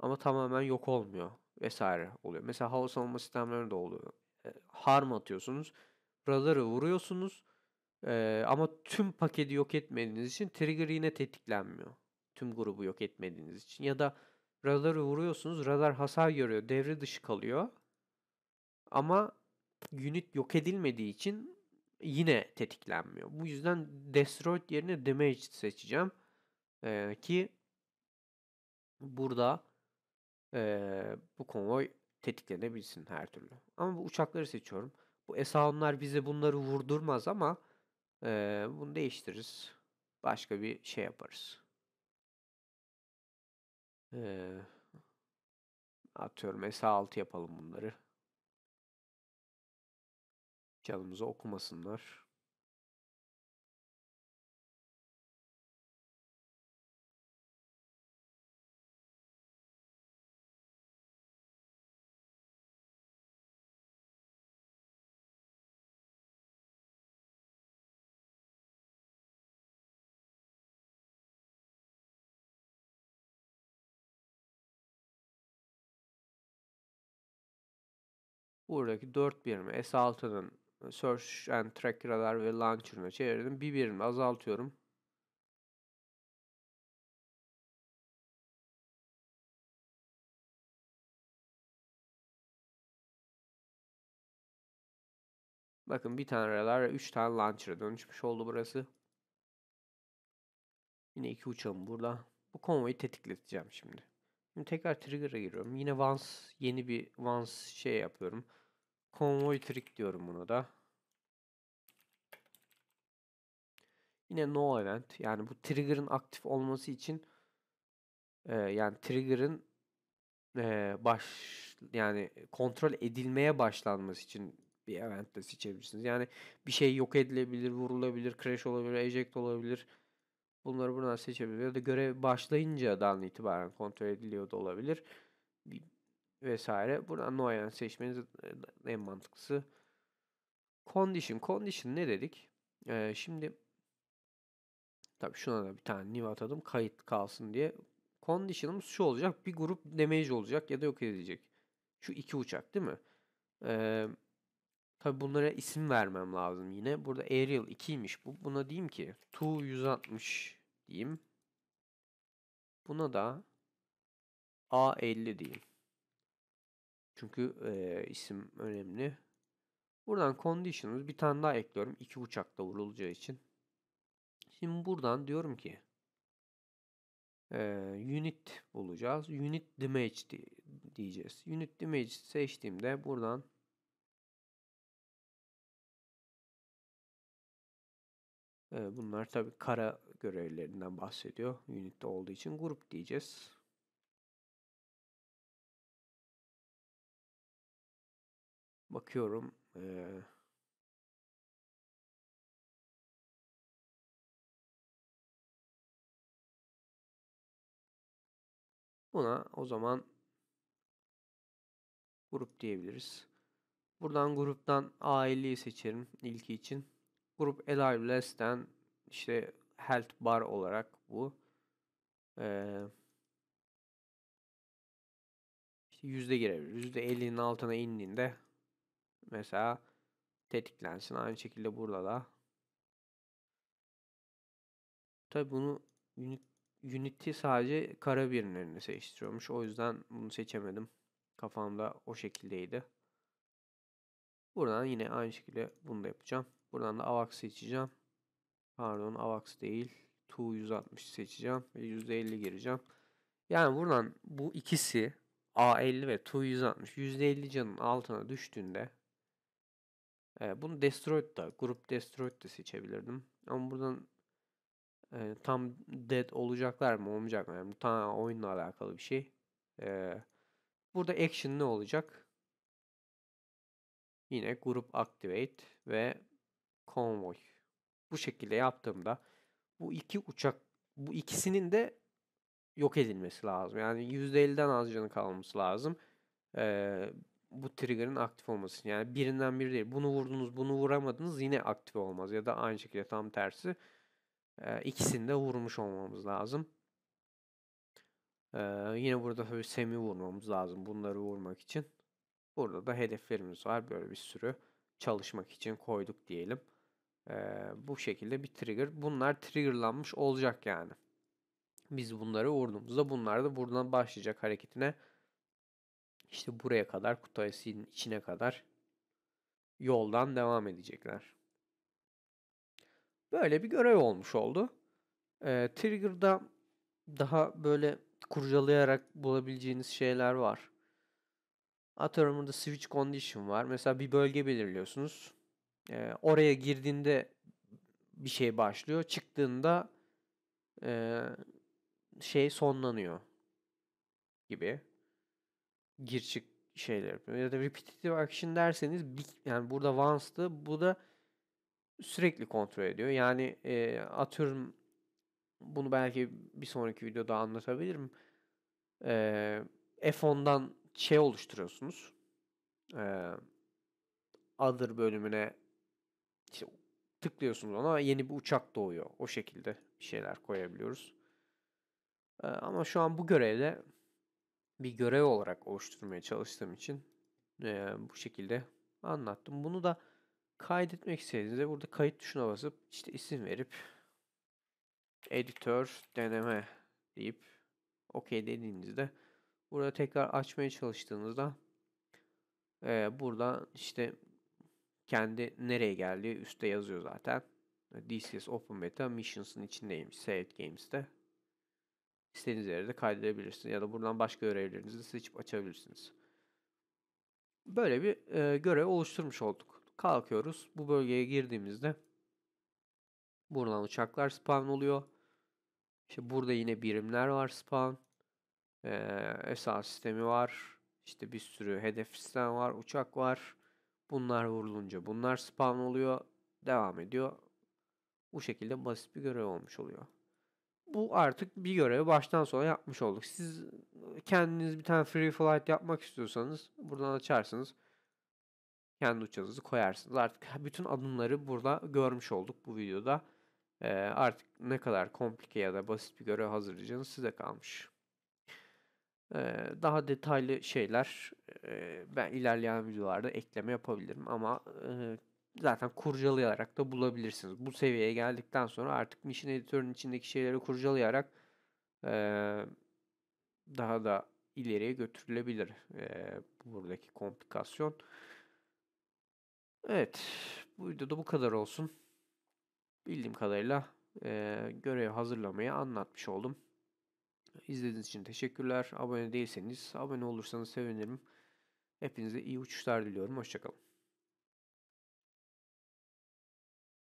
ama tamamen yok olmuyor vesaire oluyor. Mesela hava savunma sistemlerinde oluyor. E, harm atıyorsunuz, radarı vuruyorsunuz e, ama tüm paketi yok etmediğiniz için trigger yine tetiklenmiyor. Tüm grubu yok etmediğiniz için ya da Radarı vuruyorsunuz. Radar hasar görüyor. Devre dışı kalıyor. Ama unit yok edilmediği için yine tetiklenmiyor. Bu yüzden destroyed yerine damaged seçeceğim. Ee, ki burada ee, bu konvoy tetiklenebilsin her türlü. Ama bu uçakları seçiyorum. Bu esaonlar bize bunları vurdurmaz ama e, bunu değiştiririz. Başka bir şey yaparız. Ee, atıyorum SA6 yapalım bunları. Canımızı okumasınlar. Buradaki 4 birim S6'nın e, Search and Tracker'lar ve Launcher'ına çevirdim. Bir birim azaltıyorum. Bakın bir tane radar ve 3 tane launcher'a dönüşmüş oldu burası. Yine iki uçağım burada. Bu konvoyu tetikleteceğim şimdi. Şimdi tekrar trigger'a giriyorum. Yine once yeni bir once şey yapıyorum. Konvoy trick diyorum bunu da. Yine no event. Yani bu trigger'ın aktif olması için e, yani trigger'ın e, baş yani kontrol edilmeye başlanması için bir event de seçebilirsiniz. Yani bir şey yok edilebilir, vurulabilir, crash olabilir, eject olabilir. Bunları buradan seçebilir. Ya da görev başlayınca başlayıncadan itibaren kontrol ediliyor da olabilir vesaire. Buradan Noyan seçmeniz en mantıklısı. Condition. Condition ne dedik? Ee, şimdi tabi şuna da bir tane new atadım. Kayıt kalsın diye. Condition'ımız şu olacak. Bir grup damage olacak ya da yok edecek. Şu iki uçak değil mi? Ee, tabii bunlara isim vermem lazım yine. Burada aerial 2'ymiş bu. Buna diyeyim ki 260 diyeyim. Buna da A50 diyeyim. Çünkü e, isim önemli. Buradan condition'ımız bir tane daha ekliyorum. iki uçakla vurulacağı için. Şimdi buradan diyorum ki e, unit bulacağız. Unit damage diyeceğiz. Unit damage seçtiğimde buradan Bunlar tabi kara görevlerinden bahsediyor. Unit'te olduğu için grup diyeceğiz. bakıyorum. Ee, buna o zaman grup diyebiliriz. Buradan gruptan aileyi seçerim ilki için. Grup Alive Less'ten işte Health Bar olarak bu. Ee, işte yüzde girebilir. Yüzde 50'nin altına indiğinde mesela tetiklensin. Aynı şekilde burada da. Tabi bunu Unity sadece kara birimlerini seçtiriyormuş. O yüzden bunu seçemedim. Kafamda o şekildeydi. Buradan yine aynı şekilde bunu da yapacağım. Buradan da AVAX seçeceğim. Pardon AVAX değil. Tu 160 seçeceğim. Ve %50 gireceğim. Yani buradan bu ikisi A50 ve Tu 160 %50 canın altına düştüğünde bunu Destroyed da, grup Destroyed de seçebilirdim. Ama buradan e, tam dead olacaklar mı olmayacak mı? Yani bu oyunla alakalı bir şey. E, burada action ne olacak? Yine grup activate ve convoy. Bu şekilde yaptığımda bu iki uçak bu ikisinin de yok edilmesi lazım. Yani %50'den az canı kalması lazım. Ee, bu trigger'ın aktif olması. Yani birinden biri değil. Bunu vurdunuz, bunu vuramadınız yine aktif olmaz. Ya da aynı şekilde tam tersi. E, ikisini de vurmuş olmamız lazım. E, yine burada tabii semi vurmamız lazım bunları vurmak için. Burada da hedeflerimiz var. Böyle bir sürü çalışmak için koyduk diyelim. E, bu şekilde bir trigger. Bunlar triggerlanmış olacak yani. Biz bunları vurduğumuzda bunlar da buradan başlayacak hareketine işte buraya kadar Kutaisi'nin içine kadar yoldan devam edecekler. Böyle bir görev olmuş oldu. E, Trigger'da daha böyle kurcalayarak bulabileceğiniz şeyler var. Atıyorum burada switch condition var. Mesela bir bölge belirliyorsunuz. E, oraya girdiğinde bir şey başlıyor. Çıktığında e, şey sonlanıyor gibi gir çık şeyler yapıyor. Ya da repetitive action derseniz yani burada once'tı bu da sürekli kontrol ediyor. Yani e, atıyorum bunu belki bir sonraki videoda anlatabilirim. E, F10'dan şey oluşturuyorsunuz. E, other bölümüne işte tıklıyorsunuz ona yeni bir uçak doğuyor. O şekilde bir şeyler koyabiliyoruz. E, ama şu an bu görevde bir görev olarak oluşturmaya çalıştığım için e, bu şekilde anlattım. Bunu da kaydetmek istediğinizde burada kayıt tuşuna basıp işte isim verip editör deneme deyip OK dediğinizde burada tekrar açmaya çalıştığınızda e, burada işte kendi nereye geldiği üstte yazıyor zaten. DCS Open Beta Missions'ın içindeyim Saved Games'te istediğiniz yerde kaydedebilirsiniz. Ya da buradan başka görevlerinizi seçip açabilirsiniz. Böyle bir e, görev oluşturmuş olduk. Kalkıyoruz. Bu bölgeye girdiğimizde buradan uçaklar spawn oluyor. İşte burada yine birimler var spawn. Ee, esas sistemi var. İşte bir sürü hedef sistem var. Uçak var. Bunlar vurulunca bunlar spawn oluyor. Devam ediyor. Bu şekilde basit bir görev olmuş oluyor bu artık bir görevi baştan sona yapmış olduk. Siz e, kendiniz bir tane free flight yapmak istiyorsanız buradan açarsınız. Kendi uçağınızı koyarsınız. Artık bütün adımları burada görmüş olduk bu videoda. Ee, artık ne kadar komplike ya da basit bir görev hazırlayacağınız size kalmış. Ee, daha detaylı şeyler e, ben ilerleyen videolarda ekleme yapabilirim ama e, zaten kurcalayarak da bulabilirsiniz. Bu seviyeye geldikten sonra artık Mission Editor'ın içindeki şeyleri kurcalayarak e, daha da ileriye götürülebilir e, buradaki komplikasyon. Evet, bu videoda bu kadar olsun. Bildiğim kadarıyla e, görev hazırlamayı anlatmış oldum. İzlediğiniz için teşekkürler. Abone değilseniz, abone olursanız sevinirim. Hepinize iyi uçuşlar diliyorum. Hoşçakalın.